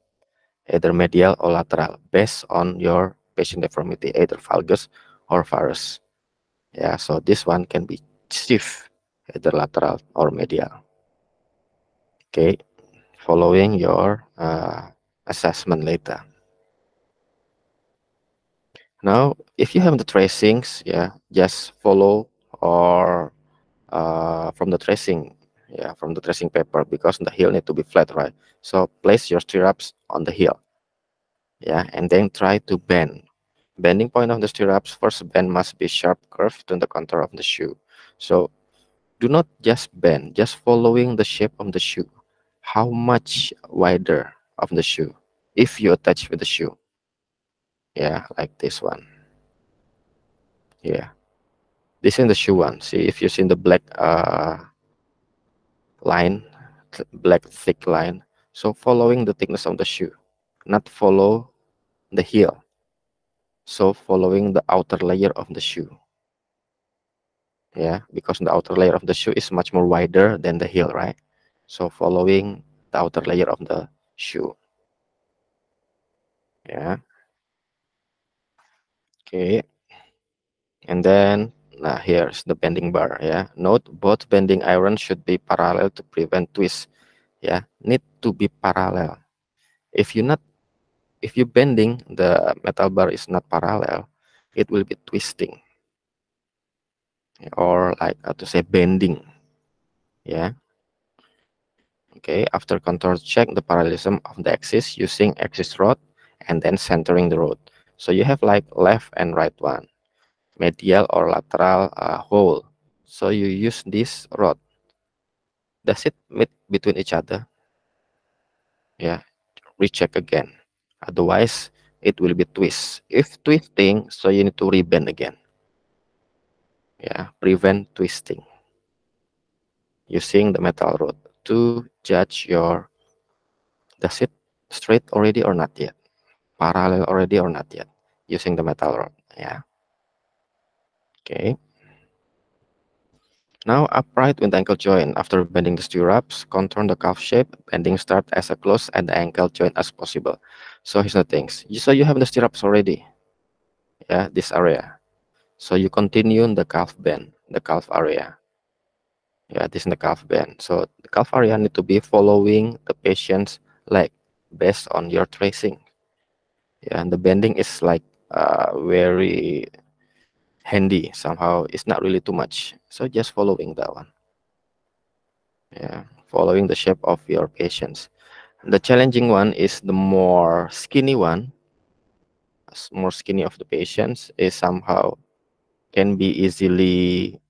either medial or lateral, based on your patient deformity, either valgus or varus. Yeah, so this one can be stiff, either lateral or medial. Okay, following your uh, assessment later. Now, if you have the tracings, yeah, just follow or uh, from the tracing, yeah, from the tracing paper because the heel need to be flat, right? So place your stirrups on the heel, yeah, and then try to bend. Bending point of the stirrups, first bend must be sharp curved to the contour of the shoe. So do not just bend, just following the shape of the shoe. How much wider of the shoe if you attach with the shoe yeah like this one yeah this in the shoe one see if you see the black uh line black thick line so following the thickness of the shoe not follow the heel so following the outer layer of the shoe yeah because the outer layer of the shoe is much more wider than the heel right so following the outer layer of the shoe yeah okay and then nah here's the bending bar yeah note both bending irons should be parallel to prevent twist yeah need to be parallel if you not if you bending the metal bar is not parallel it will be twisting or like how to say bending yeah okay after contour check the parallelism of the axis using axis rod and then centering the rod so you have like left and right one, medial or lateral uh, hole. So you use this rod. Does it meet between each other? Yeah, recheck again. Otherwise, it will be twist. If twisting, so you need to rebend again. Yeah, prevent twisting using the metal rod to judge your does it straight already or not yet, parallel already or not yet using the metal rod. Yeah. Okay. Now upright with ankle joint. After bending the stirrups, contour the calf shape, bending start as close at the ankle joint as possible. So here's the things. So you have the stirrups already. Yeah, this area. So you continue the calf bend, the calf area. Yeah, this is the calf bend. So the calf area need to be following the patient's leg based on your tracing. Yeah, and the bending is like uh, very handy somehow it's not really too much so just following that one yeah following the shape of your patients the challenging one is the more skinny one more skinny of the patients is somehow can be easily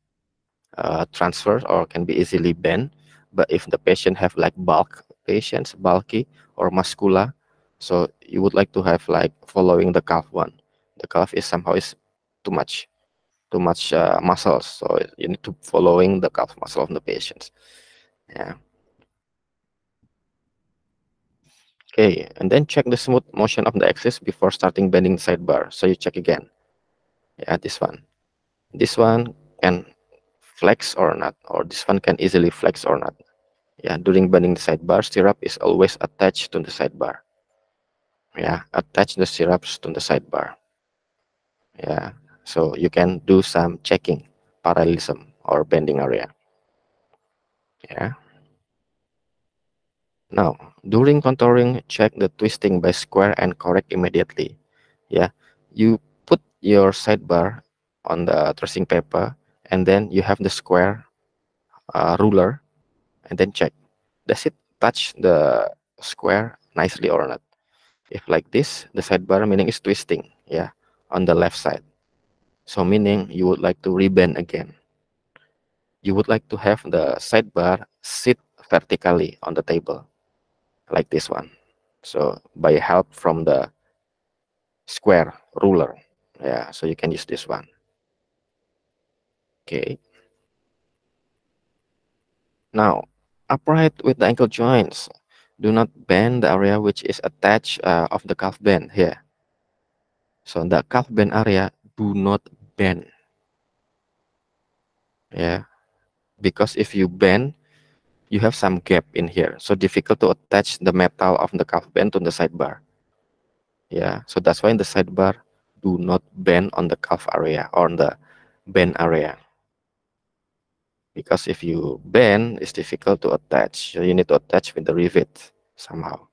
uh, transferred or can be easily bent but if the patient have like bulk patients bulky or muscular so you would like to have like following the calf one the calf is somehow is too much too much uh, muscles so you need to following the calf muscle of the patients yeah okay and then check the smooth motion of the axis before starting bending sidebar so you check again yeah this one this one can flex or not or this one can easily flex or not yeah during bending the sidebar stirrup is always attached to the sidebar yeah attach the stirrups to the sidebar yeah so you can do some checking parallelism or bending area yeah now during contouring check the twisting by square and correct immediately yeah you put your sidebar on the tracing paper and then you have the square uh, ruler and then check does it touch the square nicely or not if like this the sidebar meaning is twisting yeah on the left side. So meaning you would like to rebend again. You would like to have the sidebar sit vertically on the table like this one. So by help from the square ruler. Yeah, so you can use this one. Okay. Now, upright with the ankle joints. Do not bend the area which is attached uh, of the calf bend here. So the calf bend area do not bend. Yeah, because if you bend, you have some gap in here. So difficult to attach the metal of the calf bend to the sidebar. Yeah, so that's why in the sidebar, do not bend on the calf area or on the bend area. Because if you bend, it's difficult to attach. you need to attach with the rivet somehow.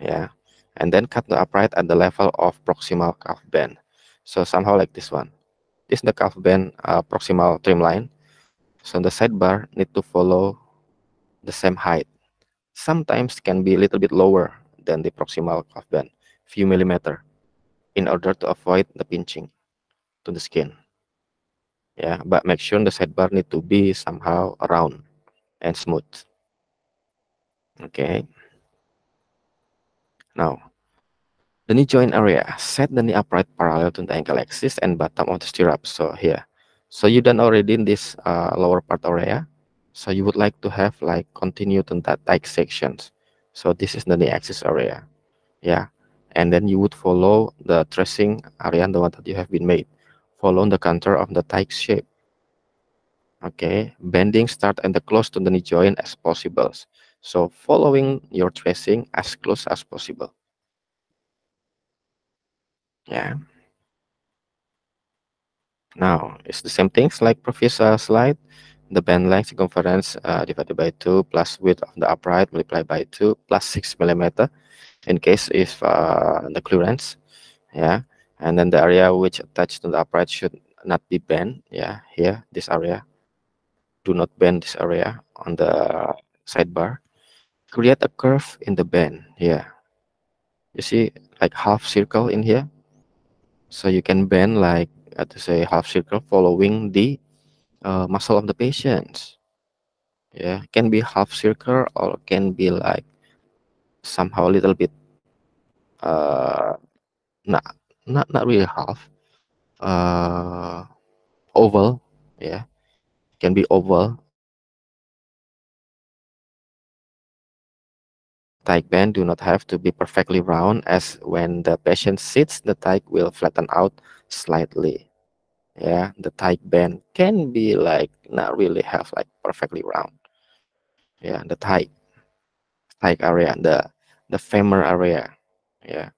Yeah and then cut the upright at the level of proximal calf band. So somehow like this one. This is the calf band uh, proximal trim line. So the sidebar need to follow the same height. Sometimes can be a little bit lower than the proximal calf band, few millimeter, in order to avoid the pinching to the skin. Yeah, but make sure the sidebar need to be somehow round and smooth. Okay. Now, the knee joint area. Set the knee upright parallel to the ankle axis and bottom of the stirrup. So here. So you done already in this uh, lower part area. So you would like to have like continued to that tight sections. So this is the knee axis area. Yeah. And then you would follow the tracing area, the one that you have been made. Follow the contour of the tight shape. Okay. Bending start and the close to the knee joint as possible. So following your tracing as close as possible. Yeah. Now, it's the same things like previous uh, slide. The band length circumference uh, divided by 2 plus width of the upright multiplied by 2 plus 6 millimeter in case if uh, the clearance. Yeah. And then the area which attached to the upright should not be bent. Yeah. Here, this area. Do not bend this area on the sidebar create a curve in the bend here you see like half circle in here so you can bend like uh, to say half circle following the uh, muscle of the patients yeah can be half circle or can be like somehow a little bit uh not not not really half uh oval yeah can be oval Tyke band do not have to be perfectly round as when the patient sits, the tyke will flatten out slightly. Yeah, the tyke band can be like not really have like perfectly round. Yeah, the tyke, tyke area, the the femur area. Yeah,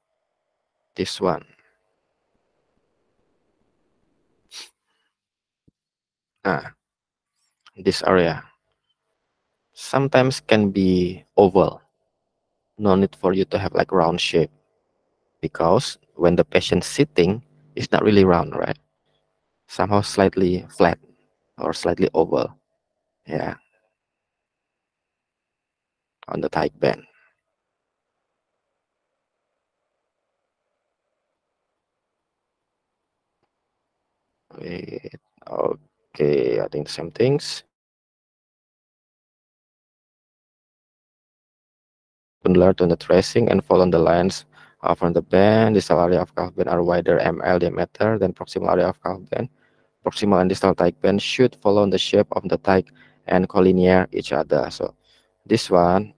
this one. Ah, this area sometimes can be oval no need for you to have like round shape because when the patient sitting it's not really round right somehow slightly flat or slightly oval yeah on the tight band Wait, okay i think same things Gundler to the tracing and follow the lines uh, from the band. Distal area of calf band are wider ML diameter than proximal area of calf band. Proximal and distal tight band should follow the shape of the tight and collinear each other. So this one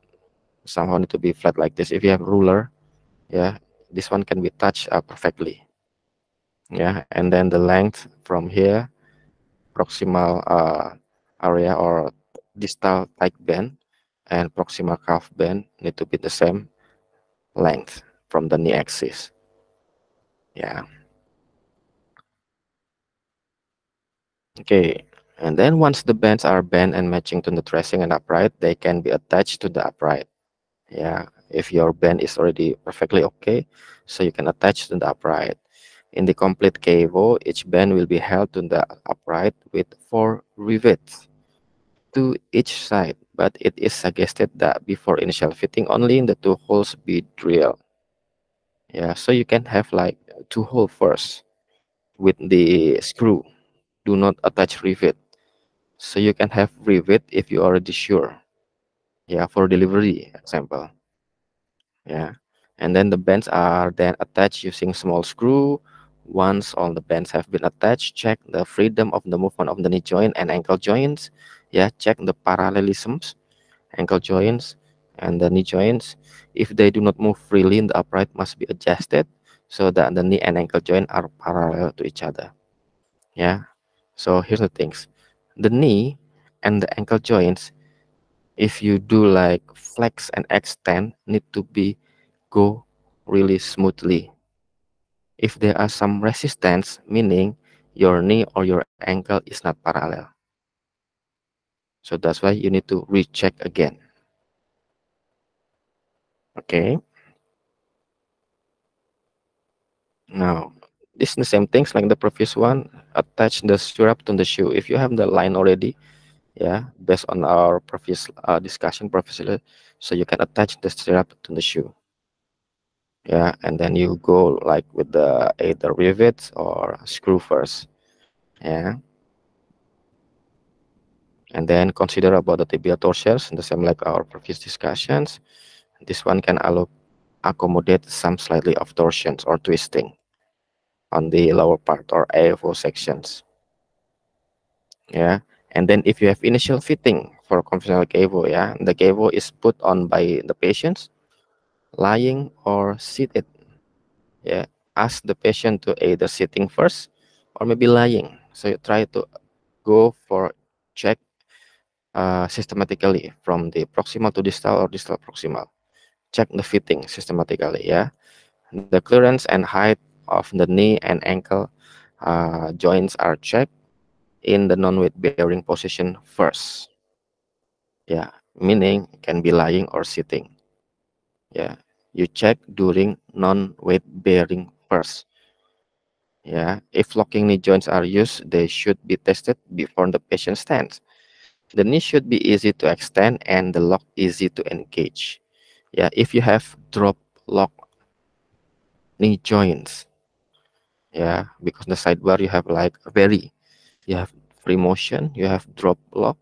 somehow need to be flat like this. If you have ruler, yeah, this one can be touched uh, perfectly. Yeah, and then the length from here, proximal uh, area or distal tight band and proximal calf band need to be the same length from the knee axis. Yeah. Okay, and then once the bands are bent and matching to the tracing and upright, they can be attached to the upright. Yeah, if your band is already perfectly okay, so you can attach to the upright. In the complete cable, each band will be held to the upright with four rivets to each side but it is suggested that before initial fitting only the two holes be drilled yeah so you can have like two hole first with the screw do not attach rivet so you can have rivet if you already sure yeah for delivery example yeah and then the bands are then attached using small screw once all the bands have been attached check the freedom of the movement of the knee joint and ankle joints yeah check the parallelisms ankle joints and the knee joints if they do not move freely the upright must be adjusted so that the knee and ankle joint are parallel to each other yeah so here's the things the knee and the ankle joints if you do like flex and extend need to be go really smoothly if there are some resistance meaning your knee or your ankle is not parallel so that's why you need to recheck again. Okay. Now, this is the same things like the previous one. Attach the strap to the shoe. If you have the line already, yeah, based on our previous uh, discussion previously, so you can attach the strap to the shoe. Yeah, and then you go like with the either rivets or screw first. Yeah and then consider about the tibial torsors the same like our previous discussions this one can allow accommodate some slightly of torsions or twisting on the lower part or AFO sections yeah and then if you have initial fitting for conventional cable, yeah the cable is put on by the patients lying or seated yeah ask the patient to either sitting first or maybe lying so you try to go for check uh, systematically from the proximal to distal or distal proximal. Check the fitting systematically, yeah. The clearance and height of the knee and ankle uh, joints are checked in the non-weight bearing position first. Yeah, meaning can be lying or sitting. Yeah, you check during non-weight bearing first. Yeah, if locking knee joints are used, they should be tested before the patient stands. The knee should be easy to extend and the lock easy to engage. Yeah, if you have drop lock knee joints, yeah, because the sidebar you have like very, you have free motion, you have drop lock,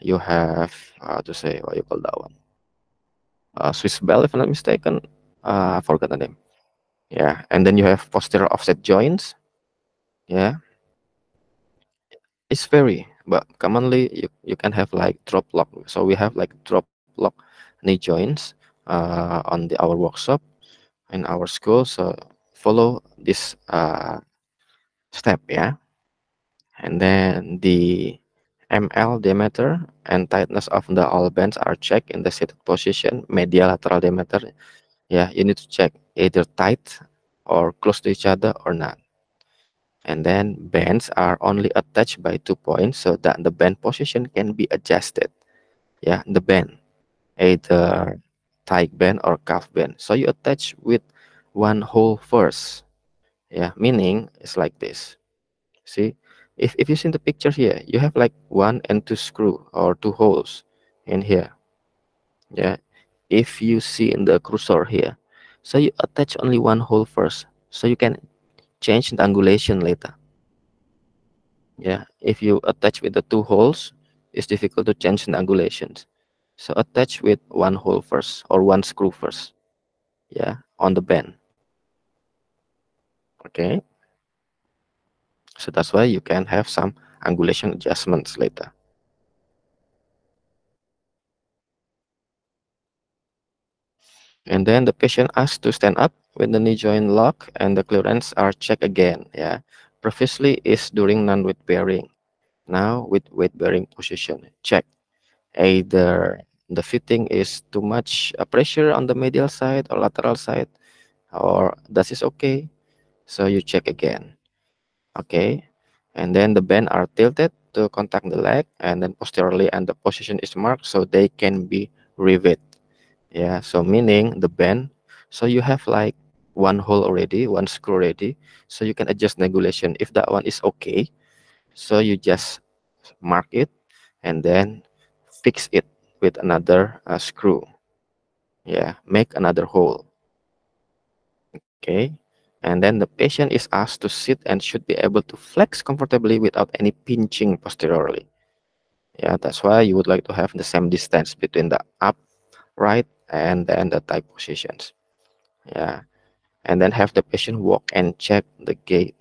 you have uh, to say what you call that one, uh, Swiss bell if I'm not mistaken, uh, I forgot the name. Yeah, and then you have posterior offset joints. Yeah, it's very but commonly you, you can have like drop lock so we have like drop lock knee joints uh, on the our workshop in our school so follow this uh, step yeah and then the ml diameter and tightness of the all bands are checked in the seated position medial lateral diameter yeah you need to check either tight or close to each other or not and then bands are only attached by two points so that the band position can be adjusted yeah the band either tight band or calf band so you attach with one hole first yeah meaning it's like this see if, if you see the picture here you have like one and two screw or two holes in here yeah if you see in the cursor here so you attach only one hole first so you can change the angulation later. Yeah, if you attach with the two holes, it's difficult to change the angulations. So attach with one hole first or one screw first. Yeah, on the bend. Okay. So that's why you can have some angulation adjustments later. And then the patient asks to stand up when the knee joint lock and the clearance are checked again. Yeah, previously is during non-weight bearing. Now with weight bearing position, check either the fitting is too much uh, pressure on the medial side or lateral side, or that is okay. So you check again. Okay, and then the band are tilted to contact the leg, and then posteriorly, and the position is marked so they can be rivet. Yeah, so meaning the band so you have like one hole already, one screw already. So you can adjust regulation. If that one is okay, so you just mark it and then fix it with another uh, screw. Yeah, make another hole. Okay, and then the patient is asked to sit and should be able to flex comfortably without any pinching posteriorly. Yeah, that's why you would like to have the same distance between the upright and then the tight positions. Yeah and then have the patient walk and check the gait.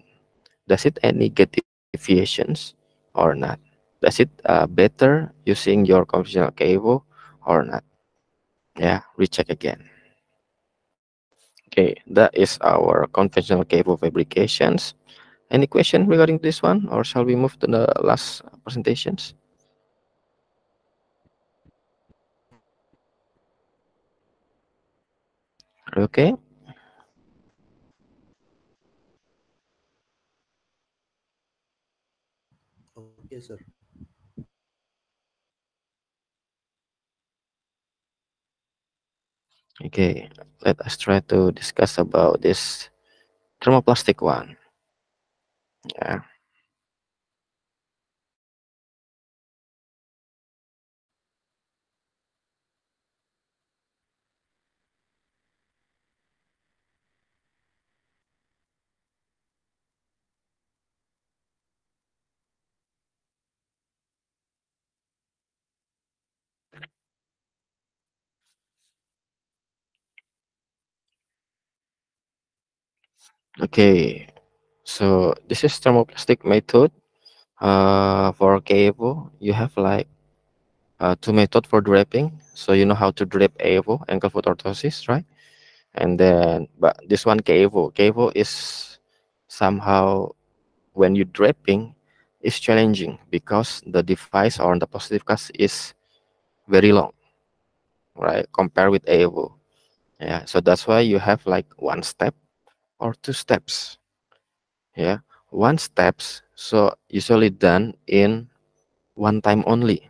Does it any gait deviations or not? Does it uh, better using your conventional cable or not? Yeah, recheck again. Okay, that is our conventional cable fabrications. Any question regarding this one or shall we move to the last presentations? Okay, sir. Okay, let us try to discuss about this thermoplastic one. Yeah. Okay, so this is thermoplastic method uh, for AVO. You have like uh, two method for draping. So you know how to drape AVO, ankle foot orthosis, right? And then, but this one KAVO. KAVO is somehow when you draping is challenging because the device or the positive cast is very long, right? Compared with AVO. Yeah, so that's why you have like one step or two steps yeah one steps so usually done in one time only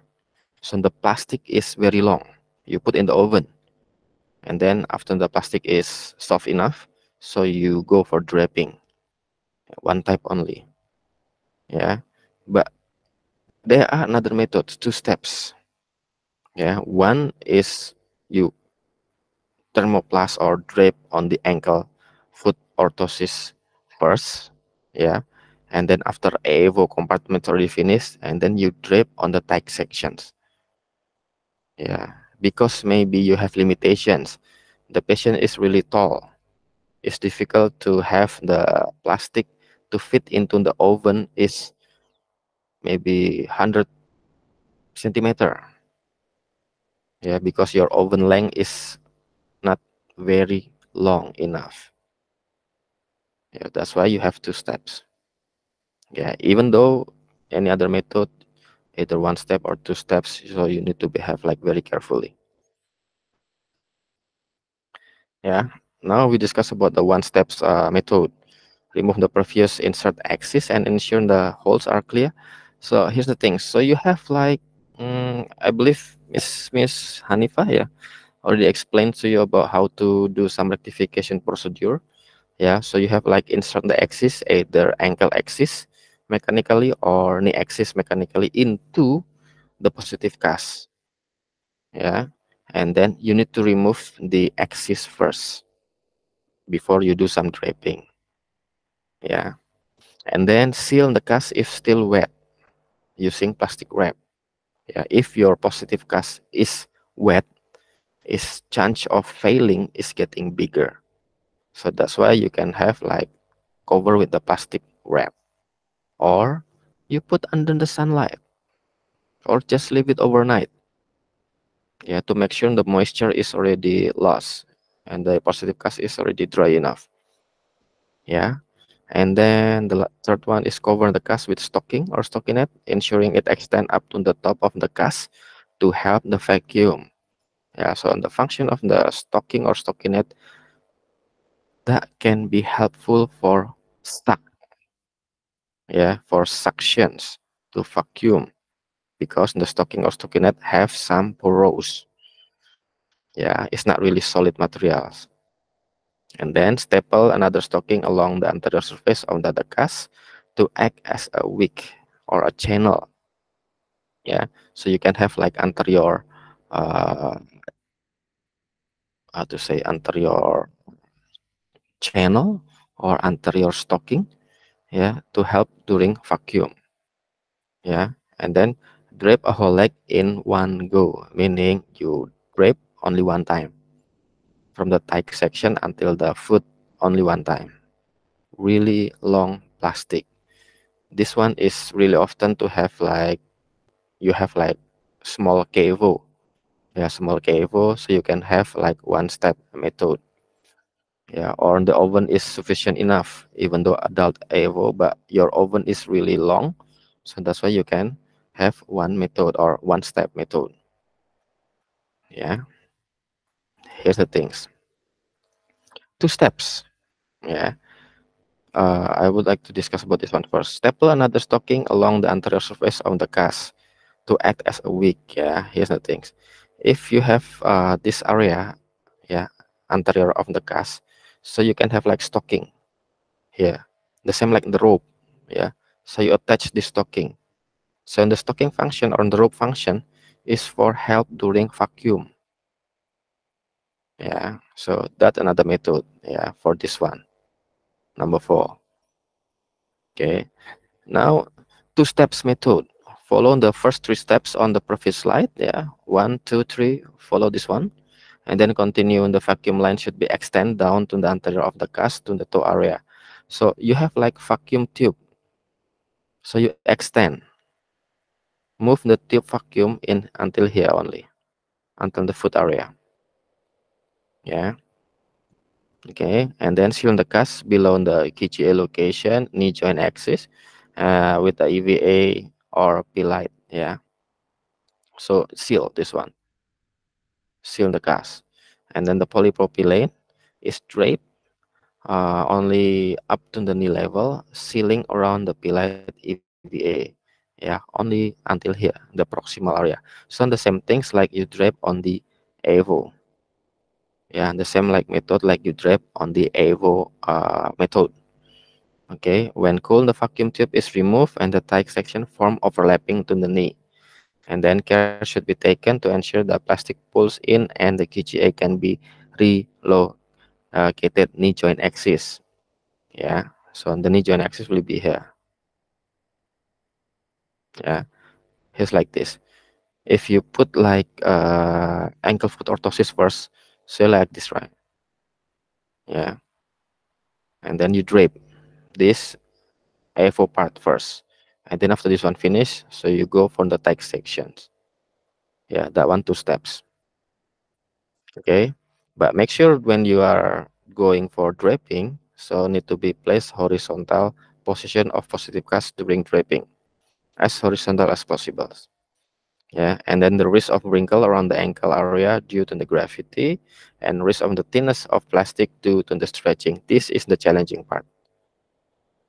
so the plastic is very long you put in the oven and then after the plastic is soft enough so you go for draping one type only yeah but there are another methods two steps yeah one is you thermoplast or drape on the ankle orthosis first, yeah, and then after AVO compartment already finished, and then you drape on the tight sections. Yeah, because maybe you have limitations. The patient is really tall. It's difficult to have the plastic to fit into the oven is maybe 100 centimeter. Yeah, because your oven length is not very long enough yeah that's why you have two steps yeah even though any other method either one step or two steps so you need to behave like very carefully yeah now we discuss about the one steps uh, method remove the previous insert axis and ensure the holes are clear so here's the thing so you have like um, i believe miss miss hanifa yeah already explained to you about how to do some rectification procedure yeah so you have like insert the axis either ankle axis mechanically or knee axis mechanically into the positive cast yeah and then you need to remove the axis first before you do some draping yeah and then seal the cast if still wet using plastic wrap yeah if your positive cast is wet its chance of failing is getting bigger so that's why you can have like cover with the plastic wrap or you put under the sunlight or just leave it overnight yeah to make sure the moisture is already lost and the positive cast is already dry enough yeah and then the third one is cover the cast with stocking or stocking it, ensuring it extend up to the top of the cast to help the vacuum yeah so the function of the stocking or stocking it, that can be helpful for stuck yeah for suctions to vacuum because the stocking or stockinette have some pores yeah it's not really solid materials and then staple another stocking along the anterior surface of the other cast to act as a wick or a channel yeah so you can have like anterior uh how to say anterior channel or anterior stocking yeah to help during vacuum yeah and then drape a whole leg in one go meaning you drape only one time from the thigh section until the foot only one time really long plastic this one is really often to have like you have like small cavo yeah small cavo so you can have like one step method yeah or the oven is sufficient enough even though adult evo but your oven is really long so that's why you can have one method or one step method yeah here's the things two steps yeah uh, I would like to discuss about this one first. Staple another stocking along the anterior surface of the cast to act as a wick. Yeah, here's the things. If you have uh, this area, yeah, anterior of the cast, so you can have like stocking here the same like the rope yeah so you attach this stocking so in the stocking function or in the rope function is for help during vacuum yeah so that another method yeah for this one number four okay now two steps method follow the first three steps on the previous slide yeah one two three follow this one and then continue the vacuum line should be extend down to the anterior of the cast to the toe area so you have like vacuum tube so you extend move the tube vacuum in until here only until the foot area yeah okay and then seal the cast below the KGA location knee joint axis uh, with the EVA or P light yeah so seal this one seal the gas. And then the polypropylene is draped uh, only up to the knee level, sealing around the pilot EVA. Yeah, only until here, the proximal area. So the same things like you drape on the AVO. Yeah, the same like method like you drape on the AVO uh, method. Okay, when cool, the vacuum tube is removed and the tight section form overlapping to the knee and then care should be taken to ensure the plastic pulls in and the KGA can be relocated knee joint axis. Yeah, so the knee joint axis will be here. Yeah, it's like this. If you put like uh, ankle foot orthosis first, so like this, right? Yeah, and then you drape this AFO part first and then after this one finish so you go for the text sections yeah that one two steps okay but make sure when you are going for draping so need to be placed horizontal position of positive cast during draping as horizontal as possible yeah and then the risk of wrinkle around the ankle area due to the gravity and risk of the thinness of plastic due to the stretching this is the challenging part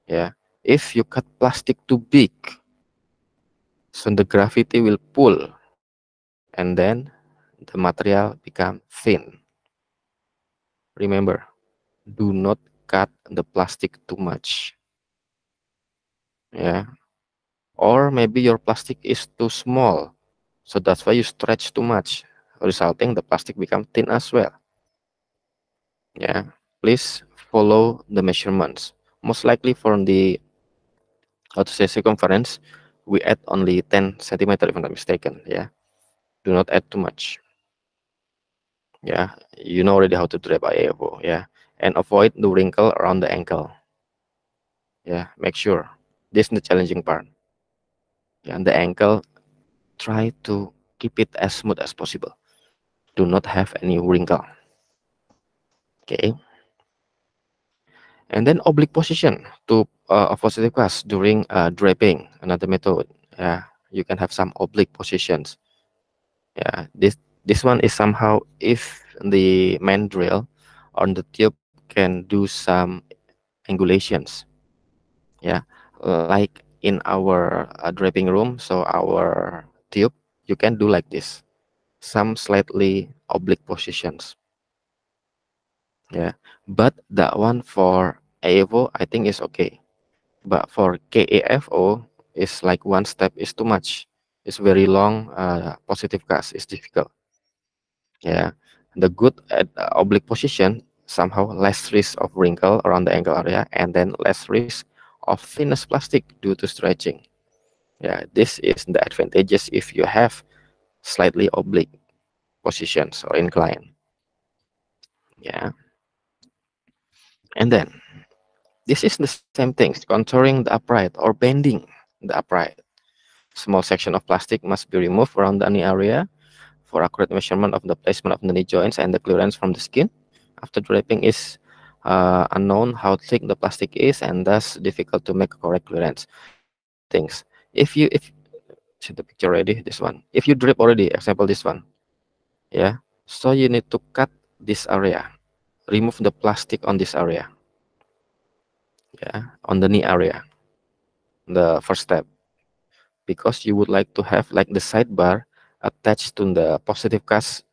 yeah if you cut plastic too big, soon the gravity will pull and then the material become thin. Remember, do not cut the plastic too much. Yeah. Or maybe your plastic is too small. So that's why you stretch too much, resulting the plastic become thin as well. Yeah. Please follow the measurements. Most likely from the how to say circumference, we add only 10 centimeter if I'm not mistaken. Yeah, do not add too much. Yeah, you know already how to by elbow. Yeah, and avoid the wrinkle around the ankle. Yeah, make sure this is the challenging part. Yeah, and the ankle, try to keep it as smooth as possible. Do not have any wrinkle. Okay. And then oblique position to uh, a positive class during uh, draping, another method. Yeah, you can have some oblique positions. Yeah, this this one is somehow if the main drill on the tube can do some angulations. Yeah, like in our uh, draping room, so our tube, you can do like this, some slightly oblique positions. Yeah, but that one for AFO, I think it's okay. But for KAFO, it's like one step is too much. It's very long uh, positive cast. It's difficult. Yeah. The good at uh, oblique position, somehow less risk of wrinkle around the angle area and then less risk of thinness plastic due to stretching. Yeah, this is the advantages if you have slightly oblique positions or incline. Yeah. And then this is the same thing, contouring the upright or bending the upright. Small section of plastic must be removed around the knee area for accurate measurement of the placement of the knee joints and the clearance from the skin. After draping is uh, unknown how thick the plastic is and thus difficult to make correct clearance. Things. If you if see the picture already, this one. If you drip already, example this one. Yeah. So you need to cut this area. Remove the plastic on this area yeah on the knee area the first step because you would like to have like the sidebar attached to the positive cast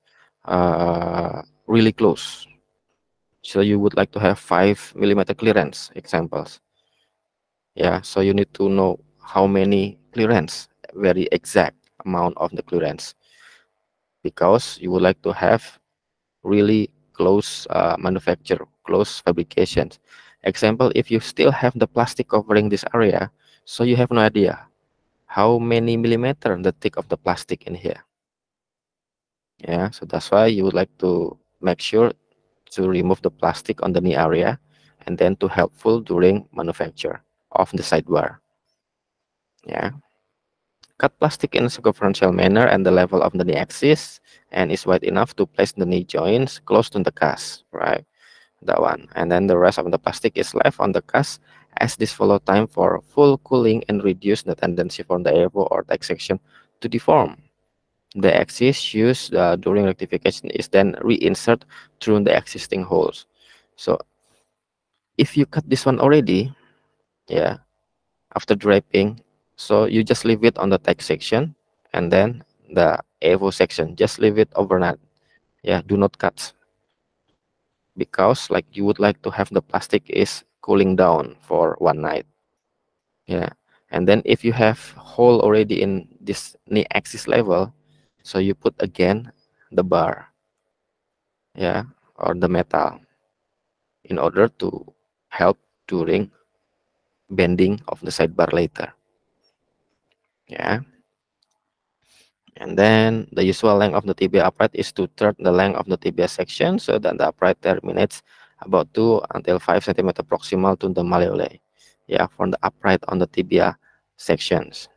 uh, really close so you would like to have five millimeter clearance examples yeah so you need to know how many clearance very exact amount of the clearance because you would like to have really close uh, manufacture close fabrications Example, if you still have the plastic covering this area, so you have no idea how many millimeter the thick of the plastic in here. Yeah, so that's why you would like to make sure to remove the plastic on the knee area and then to helpful during manufacture of the sidebar. Yeah. Cut plastic in a circumferential manner and the level of the knee axis and is wide enough to place the knee joints close to the cast, right? that one and then the rest of the plastic is left on the cast as this follow time for full cooling and reduce the tendency for the airflow or the section to deform the axis used uh, during rectification is then reinsert through the existing holes so if you cut this one already yeah after draping so you just leave it on the tech section and then the AVO section just leave it overnight yeah do not cut because like you would like to have the plastic is cooling down for one night yeah and then if you have hole already in this knee axis level so you put again the bar yeah or the metal in order to help during bending of the sidebar later yeah and then the usual length of the tibia upright is to third the length of the tibia section so that the upright terminates about 2 until 5 cm proximal to the malleolae. Yeah, from the upright on the tibia sections.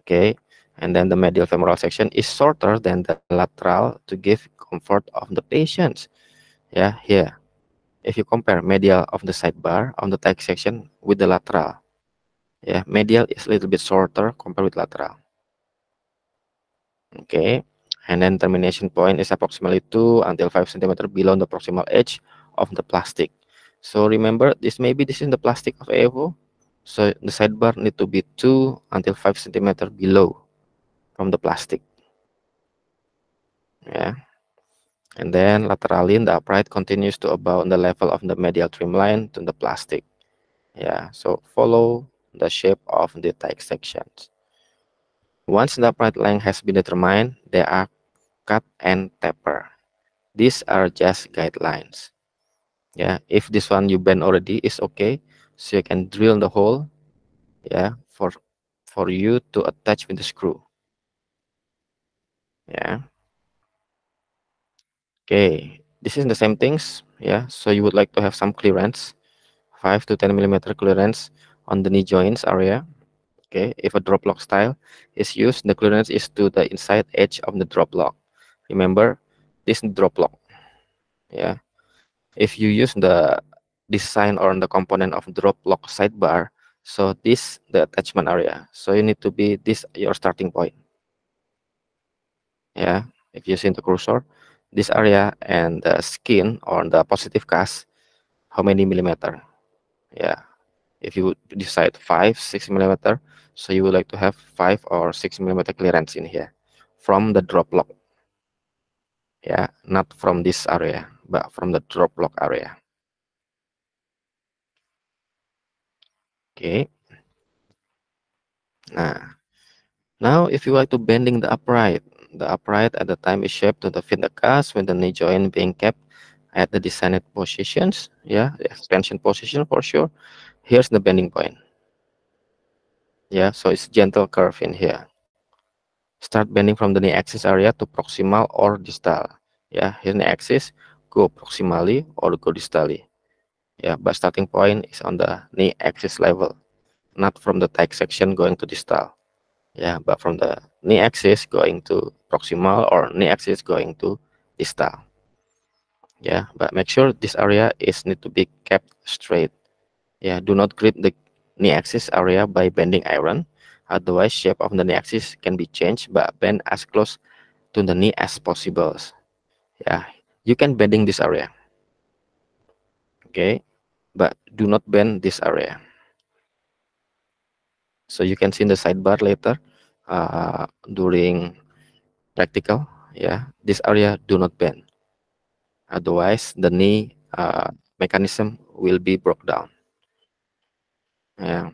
Okay, and then the medial femoral section is shorter than the lateral to give comfort of the patients. Yeah, here. If you compare medial of the sidebar on the text section with the lateral. Yeah, medial is a little bit shorter compared with lateral. Okay, and then termination point is approximately 2 until 5 centimeter below the proximal edge of the plastic. So remember, this maybe this is the plastic of EVO, So the sidebar need to be 2 until 5 centimeter below from the plastic. Yeah. And then laterally, the upright continues to about the level of the medial trim line to the plastic. Yeah, so follow the shape of the tight sections. Once the plate length has been determined, they are cut and taper. These are just guidelines. Yeah, if this one you bend already is okay, so you can drill the hole. Yeah, for for you to attach with the screw. Yeah. Okay, this is the same things. Yeah, so you would like to have some clearance, five to ten millimeter clearance on the knee joints area. Okay, if a drop lock style is used, the clearance is to the inside edge of the drop lock. Remember, this drop lock. Yeah, if you use the design or the component of drop lock sidebar, so this the attachment area. So you need to be this your starting point. Yeah, if you see the cursor, this area and the skin or the positive cast, how many millimeter? Yeah, if you decide 5 6 millimeter so you would like to have 5 or 6 millimeter clearance in here from the drop lock yeah not from this area but from the drop lock area okay nah now if you like to bending the upright the upright at the time is shaped to the fit the cast with the knee joint being kept at the designed positions yeah the extension position for sure here's the bending point yeah so it's gentle curve in here start bending from the knee axis area to proximal or distal yeah here the axis go proximally or go distally yeah but starting point is on the knee axis level not from the tight section going to distal yeah but from the knee axis going to proximal or knee axis going to distal yeah but make sure this area is need to be kept straight yeah do not grip the knee axis area by bending iron otherwise shape of the knee axis can be changed but bend as close to the knee as possible yeah you can bending this area okay but do not bend this area so you can see in the sidebar later uh, during practical yeah this area do not bend Otherwise, the knee uh, mechanism will be broke down. Yeah.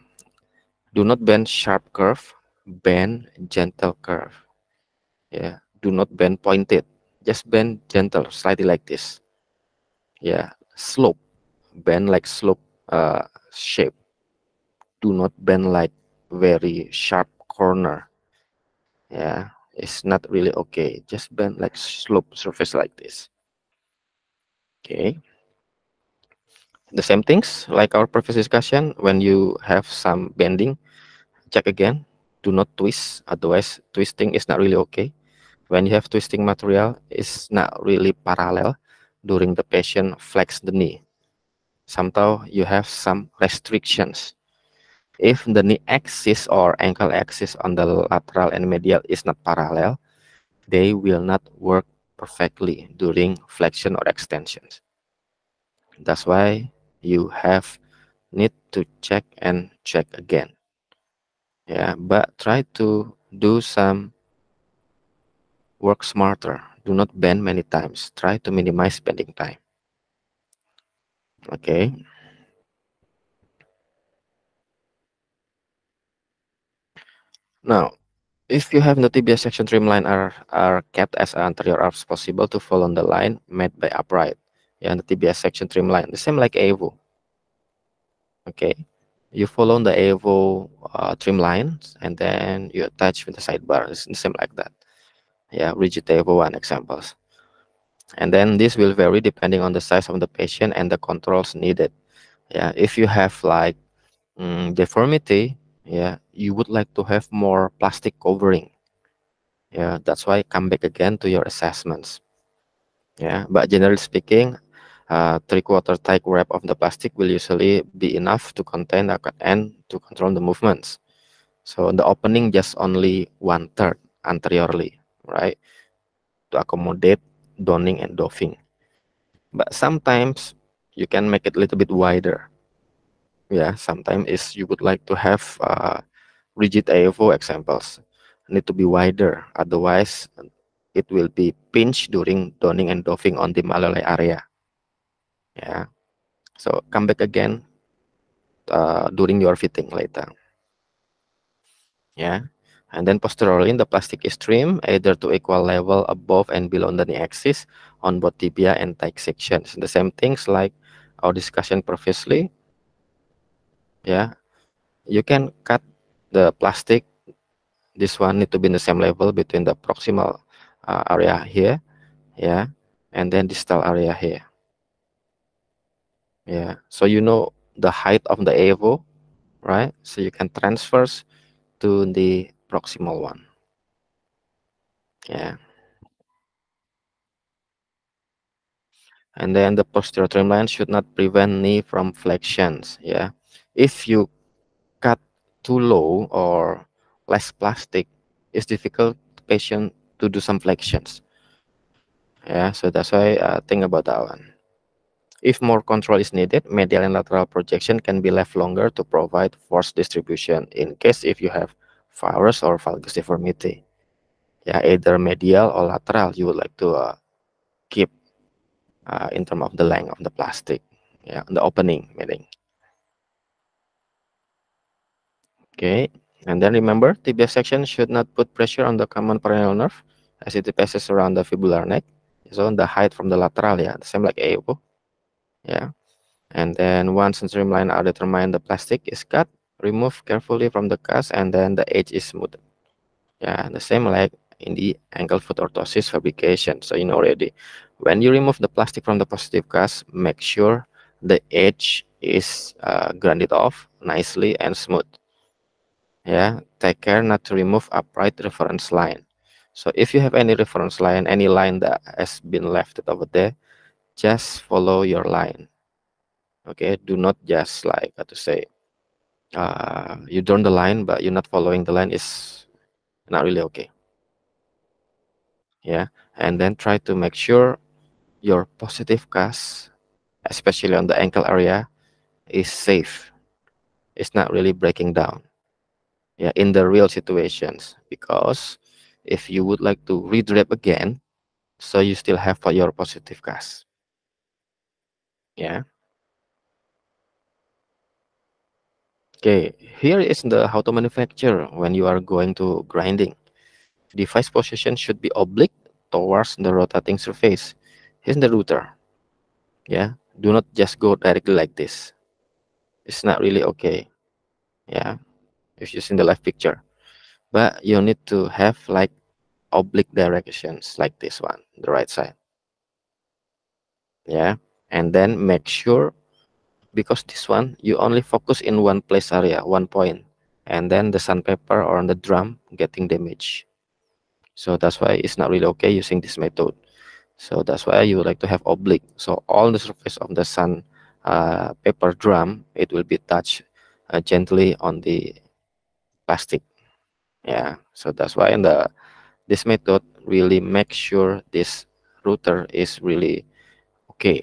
Do not bend sharp curve, bend gentle curve. Yeah. Do not bend pointed, just bend gentle, slightly like this. Yeah. Slope, bend like slope uh, shape. Do not bend like very sharp corner. Yeah. It's not really okay. Just bend like slope surface like this. Okay. The same things like our previous discussion, when you have some bending, check again, do not twist, otherwise twisting is not really okay. When you have twisting material, it's not really parallel during the patient flex the knee. Sometimes you have some restrictions. If the knee axis or ankle axis on the lateral and medial is not parallel, they will not work perfectly during flexion or extensions. That's why you have need to check and check again. Yeah, but try to do some work smarter. Do not bend many times. Try to minimize spending time. Okay. Now, if you have the TBS section trim line are, are kept as anterior arcs possible to follow on the line made by upright. Yeah, the TBS section trim line, the same like AVO. Okay, you follow the AVO uh, trim lines and then you attach with the sidebar, it's the same like that. Yeah, rigid table one examples. And then this will vary depending on the size of the patient and the controls needed. Yeah, if you have like mm, deformity, yeah you would like to have more plastic covering yeah that's why come back again to your assessments yeah but generally speaking uh, three-quarter tight wrap of the plastic will usually be enough to contain and to control the movements so the opening just only one third anteriorly right to accommodate donning and doffing but sometimes you can make it a little bit wider yeah sometimes is you would like to have uh, rigid AFO examples need to be wider otherwise it will be pinched during donning and doffing on the malolay area yeah so come back again uh, during your fitting later yeah and then posteriorly the plastic is trimmed either to equal level above and below the knee axis on both tibia and thigh sections the same things like our discussion previously yeah you can cut the plastic this one need to be in the same level between the proximal uh, area here yeah and then distal area here yeah so you know the height of the AVO right so you can transverse to the proximal one yeah and then the posterior trim line should not prevent knee from flexions yeah if you cut too low or less plastic, it's difficult patient to do some flexions. Yeah, so that's why uh, think about that one. If more control is needed, medial and lateral projection can be left longer to provide force distribution in case if you have varus or valgus deformity. Yeah, either medial or lateral you would like to uh, keep uh, in terms of the length of the plastic, yeah, the opening meaning. Okay, and then remember, tibia section should not put pressure on the common peroneal nerve as it passes around the fibular neck. So the height from the lateral, yeah, the same like AO. Yeah, and then once the streamline are determined, the plastic is cut, remove carefully from the cast, and then the edge is smoothed. Yeah, the same like in the ankle foot orthosis fabrication. So you know already, when you remove the plastic from the positive cast, make sure the edge is uh, grinded off nicely and smooth yeah take care not to remove upright reference line so if you have any reference line any line that has been left over there just follow your line okay do not just like how to say uh, you drawn the line but you're not following the line is not really okay yeah and then try to make sure your positive cast especially on the ankle area is safe it's not really breaking down yeah, in the real situations because if you would like to redrape again, so you still have for your positive gas. Yeah. Okay, here is the how to manufacture when you are going to grinding. Device position should be oblique towards the rotating surface. Here's the router. Yeah, do not just go directly like this. It's not really okay. Yeah, if you see the live picture but you need to have like oblique directions like this one the right side yeah and then make sure because this one you only focus in one place area one point and then the sandpaper or on the drum getting damaged so that's why it's not really okay using this method so that's why you would like to have oblique so all the surface of the sun uh, paper drum it will be touched uh, gently on the plastic. Yeah, so that's why in the uh, this method really makes sure this router is really okay,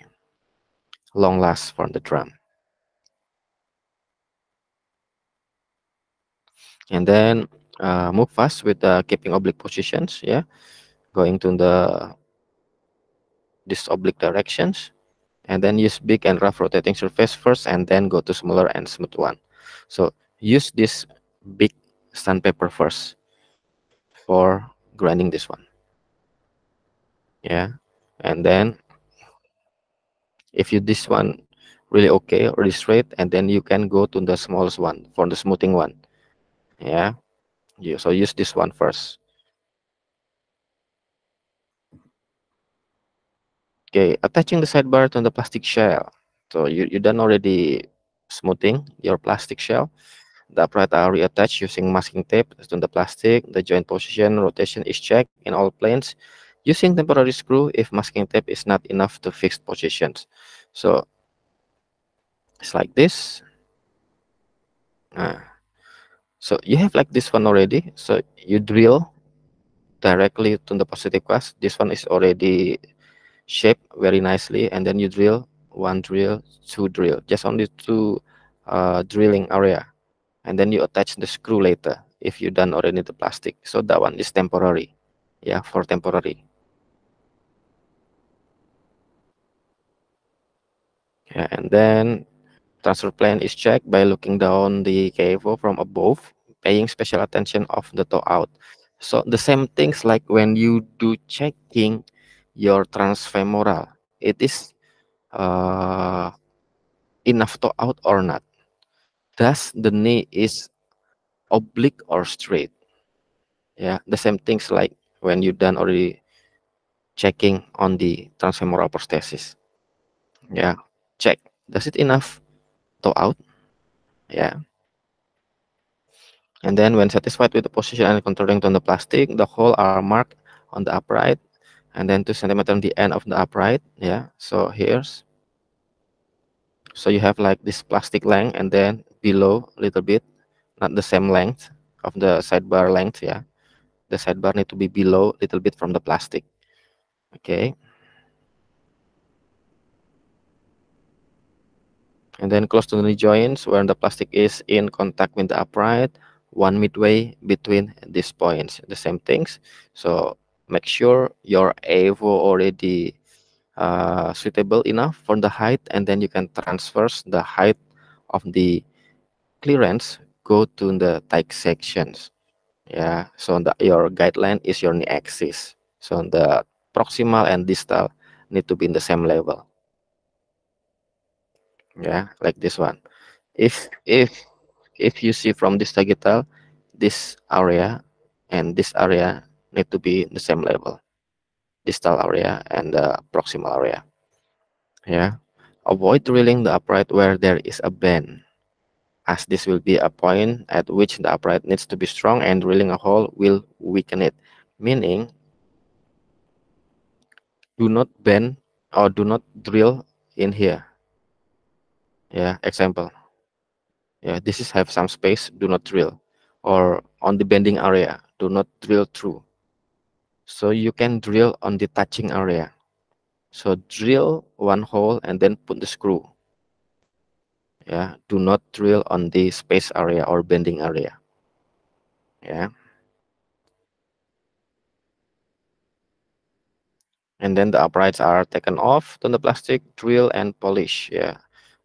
long last from the drum. And then uh, move fast with uh, keeping oblique positions. Yeah, going to the this oblique directions and then use big and rough rotating surface first and then go to smaller and smooth one so use this big sandpaper first for grinding this one yeah and then if you this one really okay this straight and then you can go to the smallest one for the smoothing one yeah you so use this one first okay attaching the sidebar to the plastic shell so you, you done already smoothing your plastic shell the upright are reattached using masking tape to the plastic. The joint position rotation is checked in all planes using temporary screw if masking tape is not enough to fix positions. So it's like this. Uh, so you have like this one already. So you drill directly to the positive class. This one is already shaped very nicely. And then you drill one drill, two drill, just only two uh, drilling area and then you attach the screw later if you done already the plastic so that one is temporary yeah for temporary yeah and then transfer plan is checked by looking down the KFO from above paying special attention of the toe out so the same things like when you do checking your transfemoral it is uh, enough toe out or not does the knee is oblique or straight? Yeah, the same things like when you done already checking on the transfemoral prosthesis. Yeah, check. Does it enough toe out? Yeah. And then when satisfied with the position and controlling on the plastic, the hole are marked on the upright and then two centimeter on the end of the upright. Yeah, so here's. So you have like this plastic length and then below a little bit not the same length of the sidebar length yeah the sidebar need to be below a little bit from the plastic okay and then close to the joints where the plastic is in contact with the upright one midway between these points the same things so make sure your AVO already uh, suitable enough for the height and then you can transverse the height of the clearance, go to the type sections. Yeah, so the, your guideline is your knee axis. So the proximal and distal need to be in the same level. Yeah, like this one. If if if you see from this digital, this area and this area need to be in the same level. Distal area and the proximal area. Yeah. Avoid drilling the upright where there is a bend as this will be a point at which the upright needs to be strong and drilling a hole will weaken it. Meaning, do not bend or do not drill in here. Yeah, example. Yeah, this is have some space, do not drill. Or on the bending area, do not drill through. So you can drill on the touching area. So drill one hole and then put the screw yeah do not drill on the space area or bending area yeah and then the uprights are taken off then the plastic drill and polish yeah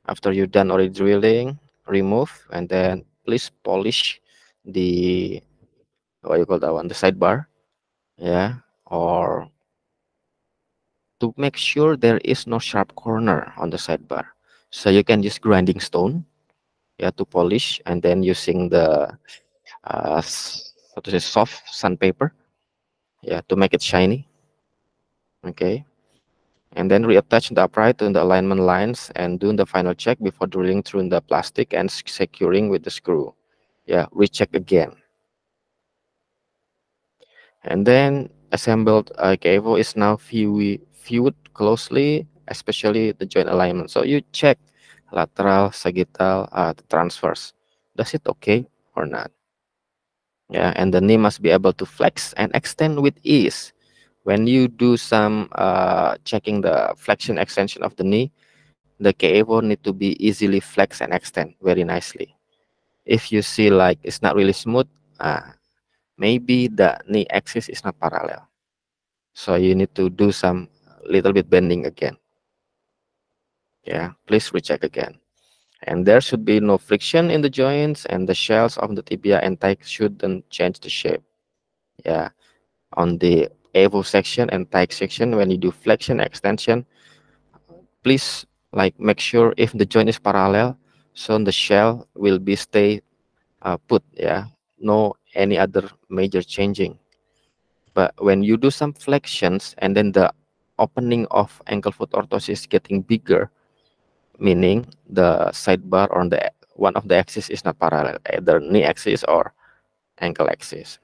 after you're done already drilling remove and then please polish the what you call that one the sidebar yeah or to make sure there is no sharp corner on the sidebar so you can use grinding stone yeah to polish and then using the uh, to say soft sandpaper yeah to make it shiny okay and then reattach the upright to the alignment lines and doing the final check before drilling through the plastic and securing with the screw yeah recheck again and then assembled uh, cable is now viewed closely especially the joint alignment. So you check lateral, sagittal, uh, transverse. Does it okay or not? Yeah, and the knee must be able to flex and extend with ease. When you do some uh, checking the flexion extension of the knee, the ka need to be easily flex and extend very nicely. If you see like it's not really smooth, uh, maybe the knee axis is not parallel. So you need to do some little bit bending again yeah please recheck again and there should be no friction in the joints and the shells of the tibia and thigh shouldn't change the shape yeah on the avo section and thigh section when you do flexion extension please like make sure if the joint is parallel so the shell will be stay uh, put yeah no any other major changing but when you do some flexions and then the opening of ankle foot orthosis getting bigger meaning the sidebar on the one of the axis is not parallel, either knee axis or ankle axis.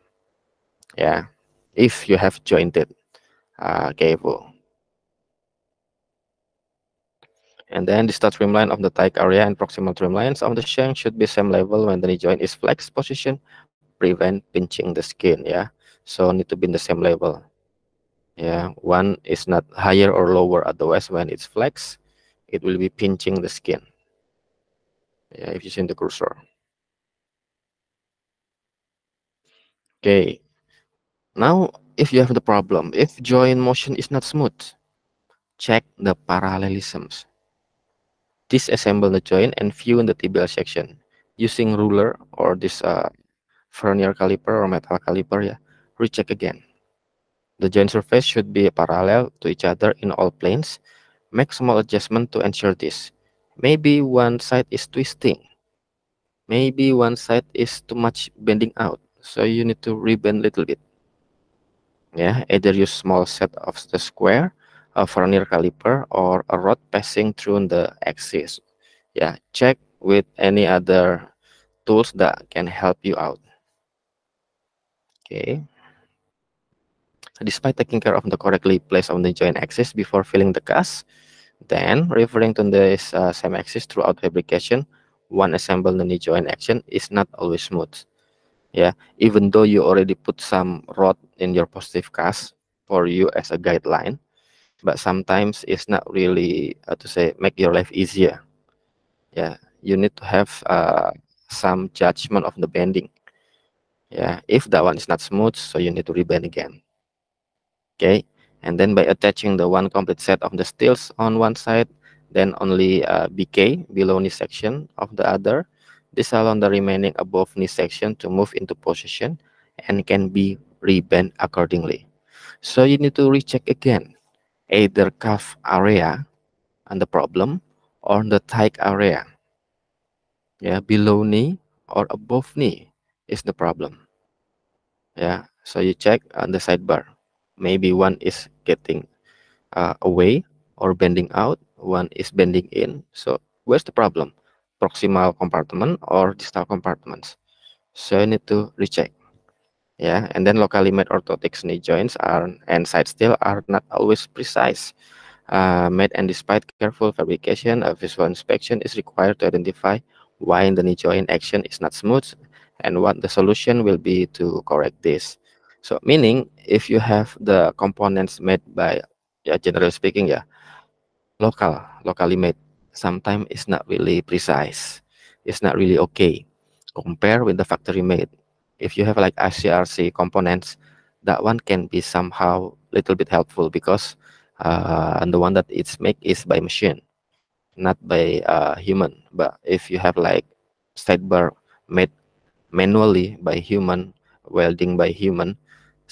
Yeah, if you have jointed uh, cable. And then the start trimline of the thigh area and proximal trim lines of the shank should be same level when the knee joint is flexed position, prevent pinching the skin. Yeah, so need to be in the same level. Yeah, one is not higher or lower, otherwise when it's flexed, it will be pinching the skin yeah if you see the cursor okay now if you have the problem if joint motion is not smooth check the parallelisms disassemble the joint and view in the tibial section using ruler or this uh, vernier caliper or metal caliper yeah recheck again the joint surface should be parallel to each other in all planes Make small adjustment to ensure this. Maybe one side is twisting. Maybe one side is too much bending out. So you need to rebend a little bit. Yeah, either use small set of the square, a vernier caliper, or a rod passing through the axis. Yeah, check with any other tools that can help you out. Okay. Despite taking care of the correctly place on the joint axis before filling the cast, then, referring to this uh, same axis throughout fabrication, one assemble the joint action is not always smooth. Yeah, even though you already put some rod in your positive cast for you as a guideline, but sometimes it's not really uh, to say make your life easier. Yeah, you need to have uh, some judgment of the bending. Yeah, if that one is not smooth, so you need to rebend again. Okay, and then by attaching the one complete set of the steels on one side then only uh, BK below knee section of the other this allows the remaining above knee section to move into position and can be rebent accordingly so you need to recheck again either calf area and the problem or the thigh area yeah below knee or above knee is the problem yeah so you check on the sidebar maybe one is getting uh, away or bending out one is bending in so where's the problem proximal compartment or distal compartments so you need to recheck yeah and then locally made orthotic knee joints are and side still are not always precise uh, made and despite careful fabrication a visual inspection is required to identify why the knee joint action is not smooth and what the solution will be to correct this so meaning if you have the components made by, yeah, generally speaking, yeah, local, locally made, sometimes it's not really precise. It's not really okay. Compare with the factory made. If you have like ICRC components, that one can be somehow little bit helpful because uh, and the one that it's made is by machine, not by uh, human. But if you have like side bar made manually by human, welding by human,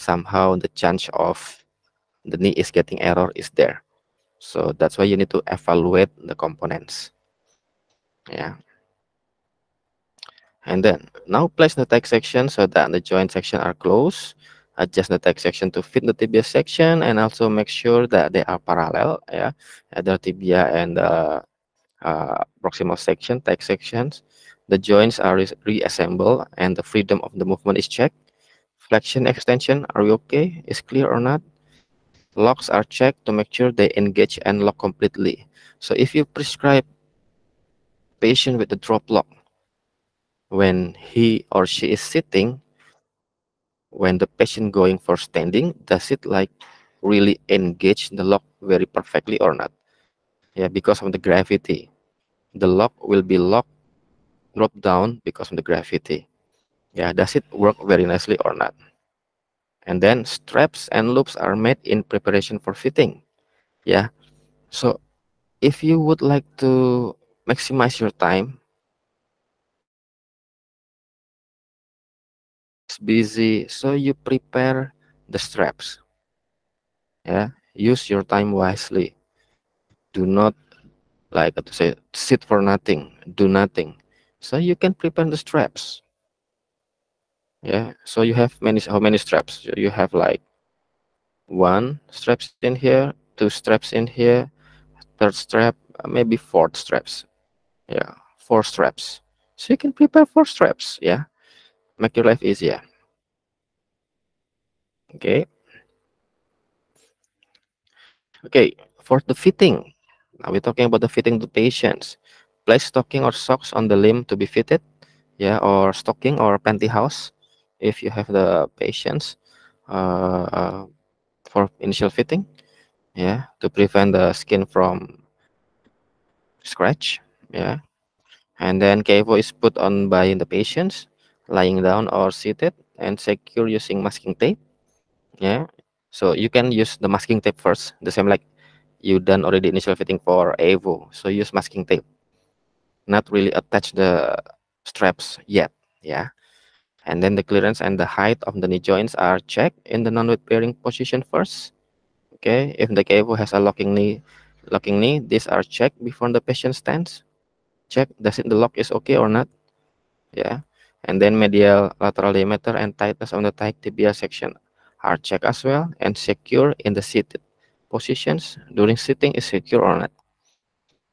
somehow the chance of the knee is getting error is there. So that's why you need to evaluate the components. Yeah. And then now place the tag section so that the joint section are close. Adjust the tag section to fit the tibia section and also make sure that they are parallel. Yeah, either tibia and the uh, proximal section, tag sections. The joints are re reassembled and the freedom of the movement is checked flexion extension are you okay is clear or not locks are checked to make sure they engage and lock completely so if you prescribe patient with the drop lock when he or she is sitting when the patient going for standing does it like really engage the lock very perfectly or not yeah because of the gravity the lock will be locked drop down because of the gravity yeah, does it work very nicely or not? And then straps and loops are made in preparation for fitting. Yeah. So if you would like to maximize your time, it's busy, so you prepare the straps. Yeah, use your time wisely. Do not like to say sit for nothing, do nothing. So you can prepare the straps yeah so you have many how many straps you have like one straps in here two straps in here third strap uh, maybe four straps yeah four straps so you can prepare four straps yeah make your life easier okay okay for the fitting now we're talking about the fitting to patients place stocking or socks on the limb to be fitted yeah or stocking or pantyhose if you have the patience uh, for initial fitting yeah to prevent the skin from scratch yeah and then KFO is put on by the patients lying down or seated and secure using masking tape yeah so you can use the masking tape first the same like you done already initial fitting for avo so use masking tape not really attach the straps yet yeah and then the clearance and the height of the knee joints are checked in the non-weight bearing position first. Okay, if the cable has a locking knee, locking knee, these are checked before the patient stands. Check does it the lock is okay or not. Yeah, and then medial lateral diameter and tightness on the tight tibia section are checked as well and secure in the seated positions during sitting is secure or not.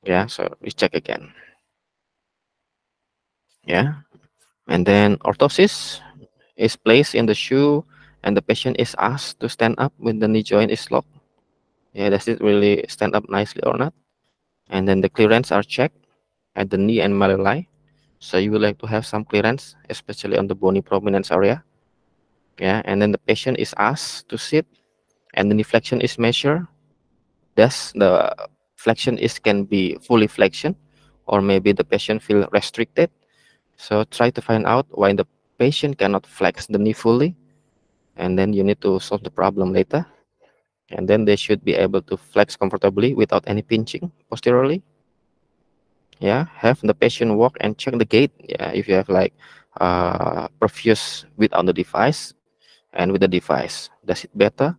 Yeah, so we check again. Yeah, and then orthosis is placed in the shoe and the patient is asked to stand up when the knee joint is locked. Yeah, does it really stand up nicely or not? And then the clearance are checked at the knee and malleoli. So you would like to have some clearance, especially on the bony prominence area. Yeah, and then the patient is asked to sit and the knee flexion is measured. Does the flexion is can be fully flexion or maybe the patient feel restricted so try to find out why the patient cannot flex the knee fully. And then you need to solve the problem later. And then they should be able to flex comfortably without any pinching posteriorly. Yeah, have the patient walk and check the gait. Yeah, if you have like uh, perfuse without the device and with the device, does it better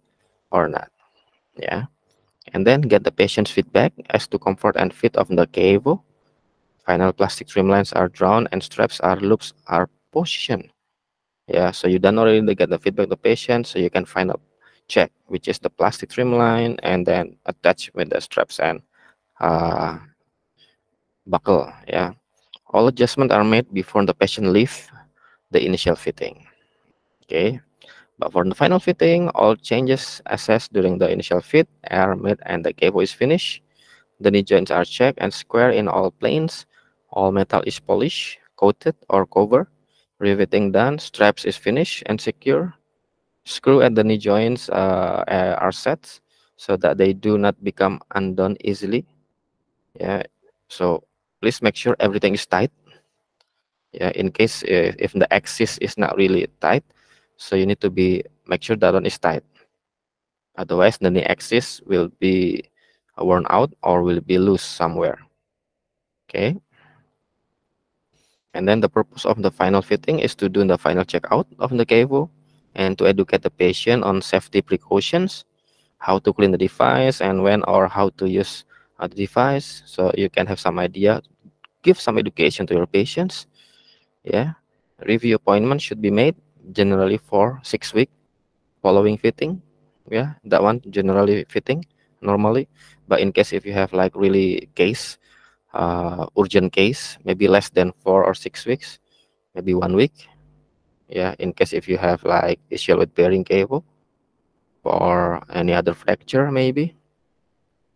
or not? Yeah, and then get the patient's feedback as to comfort and fit of the cable. Final plastic trim lines are drawn and straps or loops are positioned. Yeah, so you don't already get the feedback the patient, so you can find a check, which is the plastic trim line, and then attach with the straps and uh, buckle. Yeah, all adjustments are made before the patient leaves the initial fitting. Okay, but for the final fitting, all changes assessed during the initial fit are made and the cable is finished. The knee joints are checked and square in all planes. All metal is polished, coated or covered. Riveting done, straps is finished and secure. Screw at the knee joints uh, are set so that they do not become undone easily. Yeah, so please make sure everything is tight. Yeah, in case if uh, if the axis is not really tight, so you need to be make sure that one is tight. Otherwise, the knee axis will be worn out or will be loose somewhere. Okay. And then the purpose of the final fitting is to do the final checkout of the cable and to educate the patient on safety precautions, how to clean the device and when or how to use uh, the device. So you can have some idea, give some education to your patients. Yeah, review appointment should be made generally for six weeks following fitting. Yeah, that one generally fitting normally. But in case if you have like really case uh, urgent case, maybe less than four or six weeks, maybe one week. Yeah, in case if you have like issue with bearing cable or any other fracture, maybe.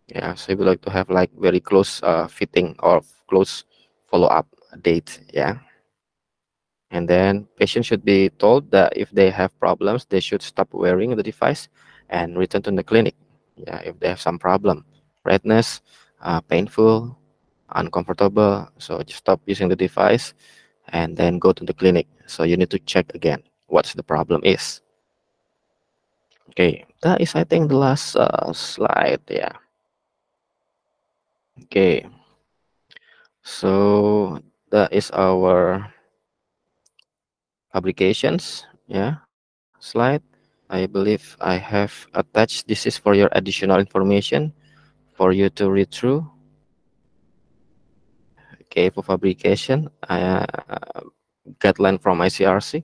Yeah, so you like to have like very close uh, fitting or close follow-up date. Yeah. And then patient should be told that if they have problems, they should stop wearing the device and return to the clinic. Yeah, if they have some problem, redness, uh, painful, uncomfortable so just stop using the device and then go to the clinic so you need to check again what's the problem is okay that is i think the last uh, slide yeah okay so that is our publications yeah slide i believe i have attached this is for your additional information for you to read through escape for fabrication uh, guideline from ICRC.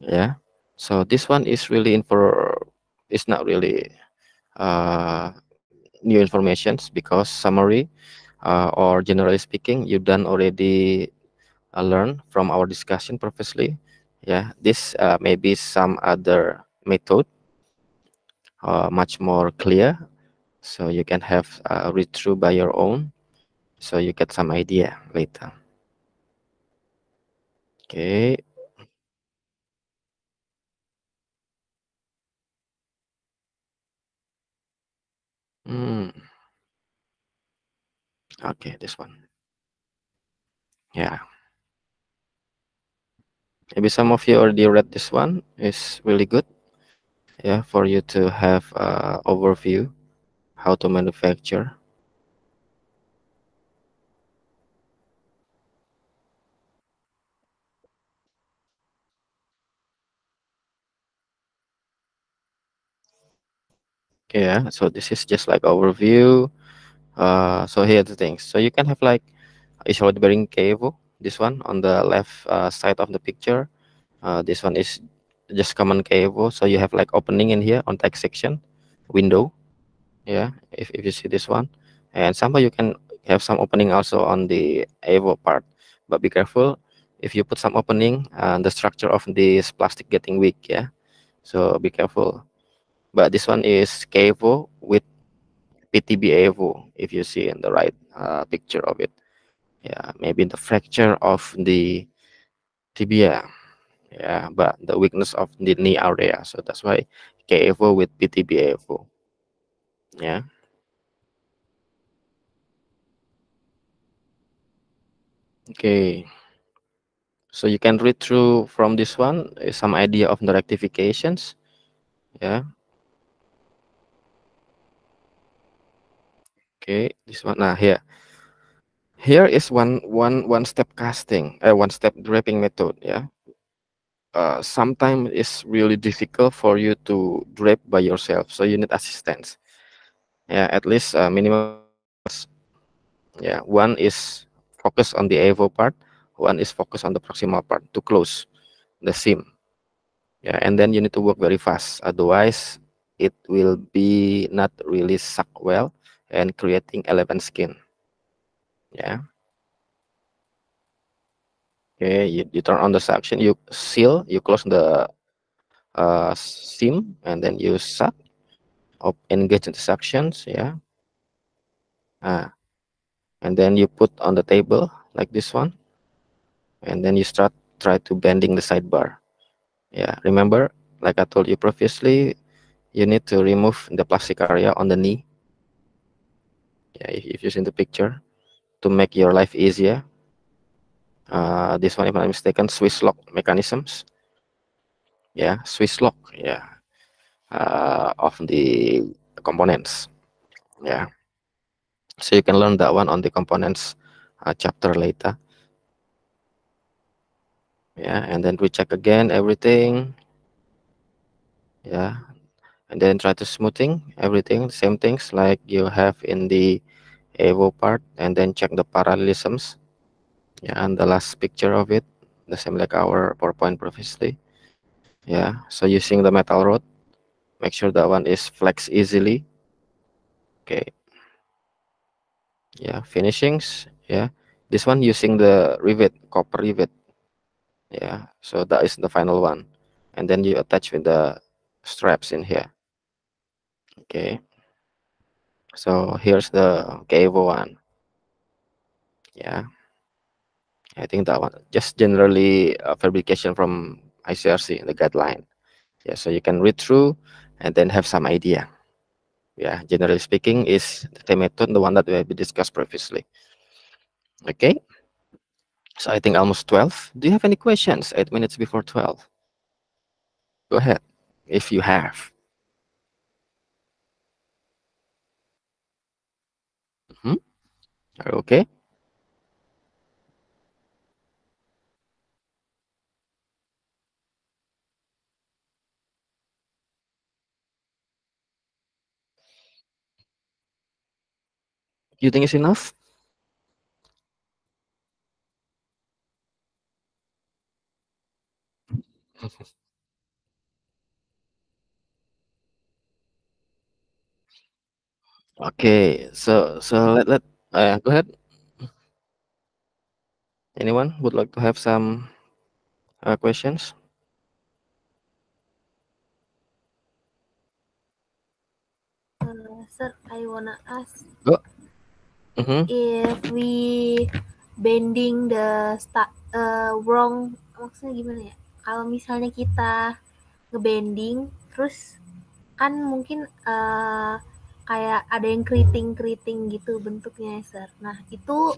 Yeah, so this one is really for it's not really uh, new informations because summary uh, or generally speaking, you done already uh, learn from our discussion previously. Yeah, this uh, may be some other method, uh, much more clear, so you can have a uh, read through by your own so you get some idea later okay Hmm. okay this one yeah maybe some of you already read this one it's really good yeah for you to have a uh, overview how to manufacture yeah so this is just like overview uh so here the things so you can have like is bearing cable. this one on the left uh, side of the picture uh, this one is just common cable. so you have like opening in here on text section window yeah if, if you see this one and somehow you can have some opening also on the evo part but be careful if you put some opening uh, the structure of this plastic getting weak yeah so be careful but this one is KEVO with PTB EVO if you see in the right uh, picture of it yeah maybe the fracture of the tibia yeah but the weakness of the knee area so that's why KFO with PTB yeah okay so you can read through from this one eh, some idea of the rectifications yeah okay, this one. Nah, here. Ya. Here is one one one step casting, uh, one step draping method. Yeah. Uh, sometimes it's really difficult for you to drape by yourself, so you need assistance. Yeah, at least uh, minimum. Yeah, one is focus on the AVO part, one is focus on the proximal part to close the seam. Yeah, and then you need to work very fast, otherwise it will be not really suck well and creating elephant skin yeah okay you, you turn on the suction you seal you close the uh, seam and then you suck up engage in the suctions yeah ah and then you put on the table like this one and then you start try to bending the sidebar yeah remember like i told you previously you need to remove the plastic area on the knee uh, if, if you see the picture to make your life easier uh, this one if i'm mistaken swiss lock mechanisms yeah swiss lock yeah uh, of the components yeah so you can learn that one on the components uh, chapter later yeah and then we check again everything yeah and then try to smoothing everything same things like you have in the AVO part and then check the parallelisms yeah and the last picture of it the same like our PowerPoint previously yeah so using the metal rod make sure that one is flex easily okay yeah finishings yeah this one using the rivet copper rivet yeah so that is the final one and then you attach with the straps in here okay so here's the Gable one yeah I think that one just generally a uh, fabrication from ICRC the guideline yeah so you can read through and then have some idea yeah generally speaking is the method the one that we have discussed previously okay so I think almost 12 do you have any questions eight minutes before 12 go ahead if you have Okay. You think it's enough? <laughs> okay, so so let, let Uh, go ahead. Anyone would like to have some uh, questions? Uh, sir, I wanna ask go. Oh. Mm -hmm. if we bending the start uh, wrong maksudnya gimana ya? Kalau misalnya kita ngebending, terus kan mungkin uh, kayak ada yang keriting-keriting gitu bentuknya Sir. Nah, itu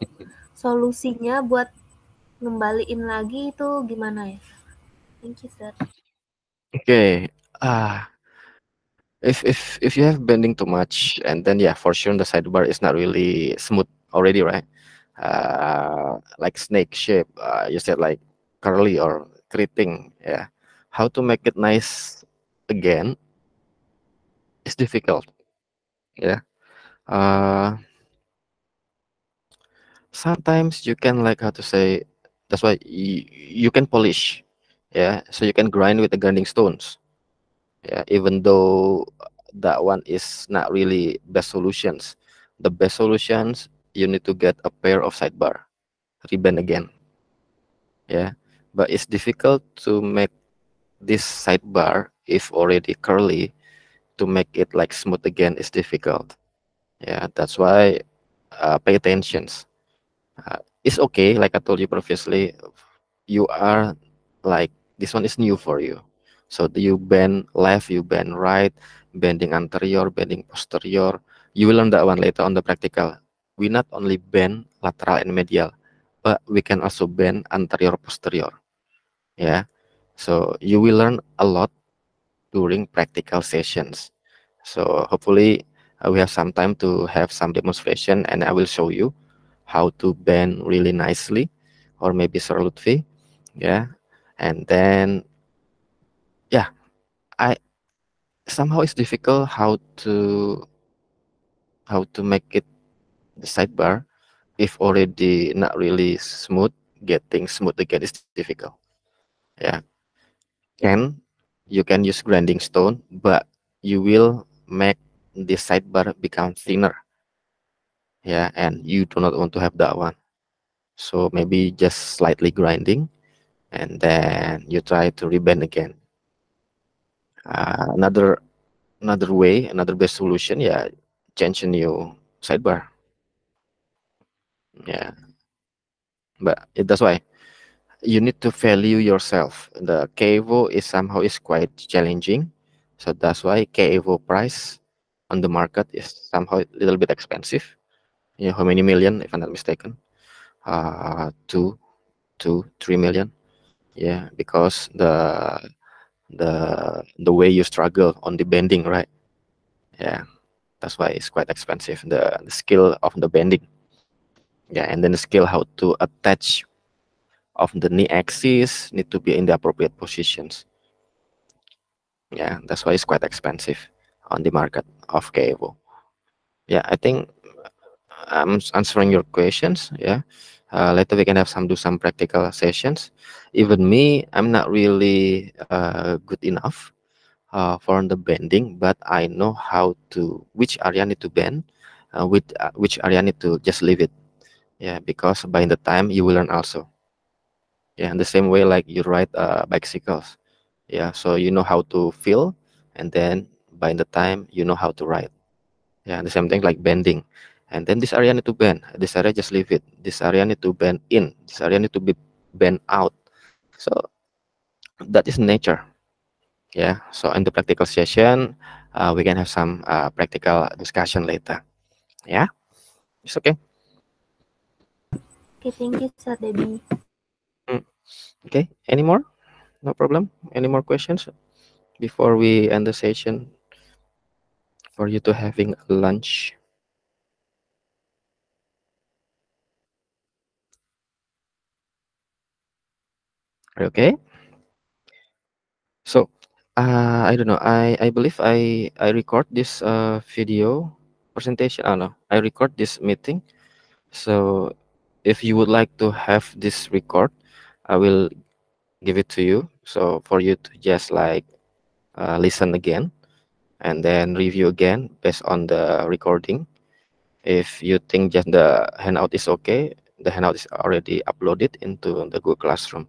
solusinya buat ngembaliin lagi itu gimana ya? Thank you, Sir. Oke. Okay. Ah. Uh, if if if you have bending too much and then yeah, for sure the sidebar is not really smooth already, right? Uh, like snake shape, uh, you said like curly or keriting, yeah. How to make it nice again It's difficult. yeah uh, sometimes you can like how to say that's why you, can polish yeah so you can grind with the grinding stones yeah even though that one is not really best solutions the best solutions you need to get a pair of sidebar ribbon again yeah but it's difficult to make this sidebar if already curly to make it like smooth again is difficult yeah that's why uh, pay attentions uh, it's okay like i told you previously you are like this one is new for you so you bend left you bend right bending anterior bending posterior you will learn that one later on the practical we not only bend lateral and medial but we can also bend anterior posterior yeah so you will learn a lot during practical sessions. So hopefully uh, we have some time to have some demonstration and I will show you how to bend really nicely or maybe Sir V. Yeah. And then, yeah, I somehow it's difficult how to how to make it the sidebar if already not really smooth getting smooth again is difficult yeah can you can use grinding stone but you will make the sidebar become thinner yeah and you do not want to have that one so maybe just slightly grinding and then you try to rebend again uh, another another way another best solution yeah change a new sidebar yeah but it, that's why you need to value yourself. The KEVO is somehow is quite challenging. So that's why KEVO price on the market is somehow a little bit expensive. You know, how many million, if I'm not mistaken? Uh, two, two, three million. Yeah, because the the the way you struggle on the bending, right? Yeah, that's why it's quite expensive. The, the skill of the bending. Yeah, and then the skill how to attach of the knee axis need to be in the appropriate positions. Yeah, that's why it's quite expensive on the market of cable. Yeah, I think uh, I'm answering your questions. Yeah, uh, later we can have some do some practical sessions. Even me, I'm not really uh, good enough uh, for the bending, but I know how to which area need to bend, uh, with uh, which area need to just leave it. Yeah, because by the time you will learn also yeah in the same way like you ride uh, bicycles yeah so you know how to feel and then by the time you know how to ride yeah the same thing like bending and then this area need to bend this area just leave it this area need to bend in this area need to be bent out so that is nature yeah so in the practical session uh, we can have some uh, practical discussion later yeah it's okay okay thank you sir debbie okay any more no problem any more questions before we end the session for you to having lunch okay so uh, i don't know i i believe i i record this uh, video presentation oh ah, know i record this meeting so if you would like to have this record I will give it to you so for you to just like uh, listen again and then review again based on the recording if you think just the handout is okay the handout is already uploaded into the google classroom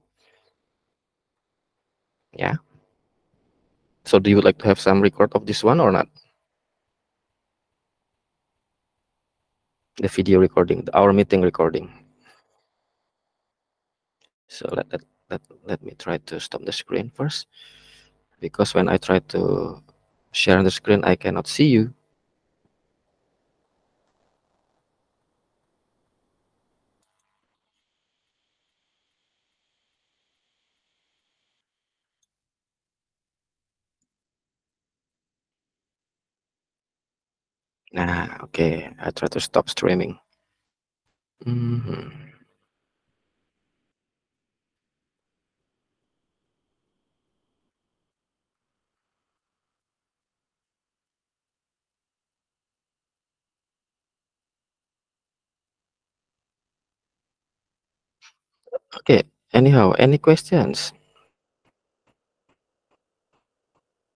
yeah so do you like to have some record of this one or not the video recording our meeting recording so let, let, let, let me try to stop the screen first because when I try to share the screen I cannot see you Nah, okay, I try to stop streaming. Mm -hmm. Okay, anyhow, any questions?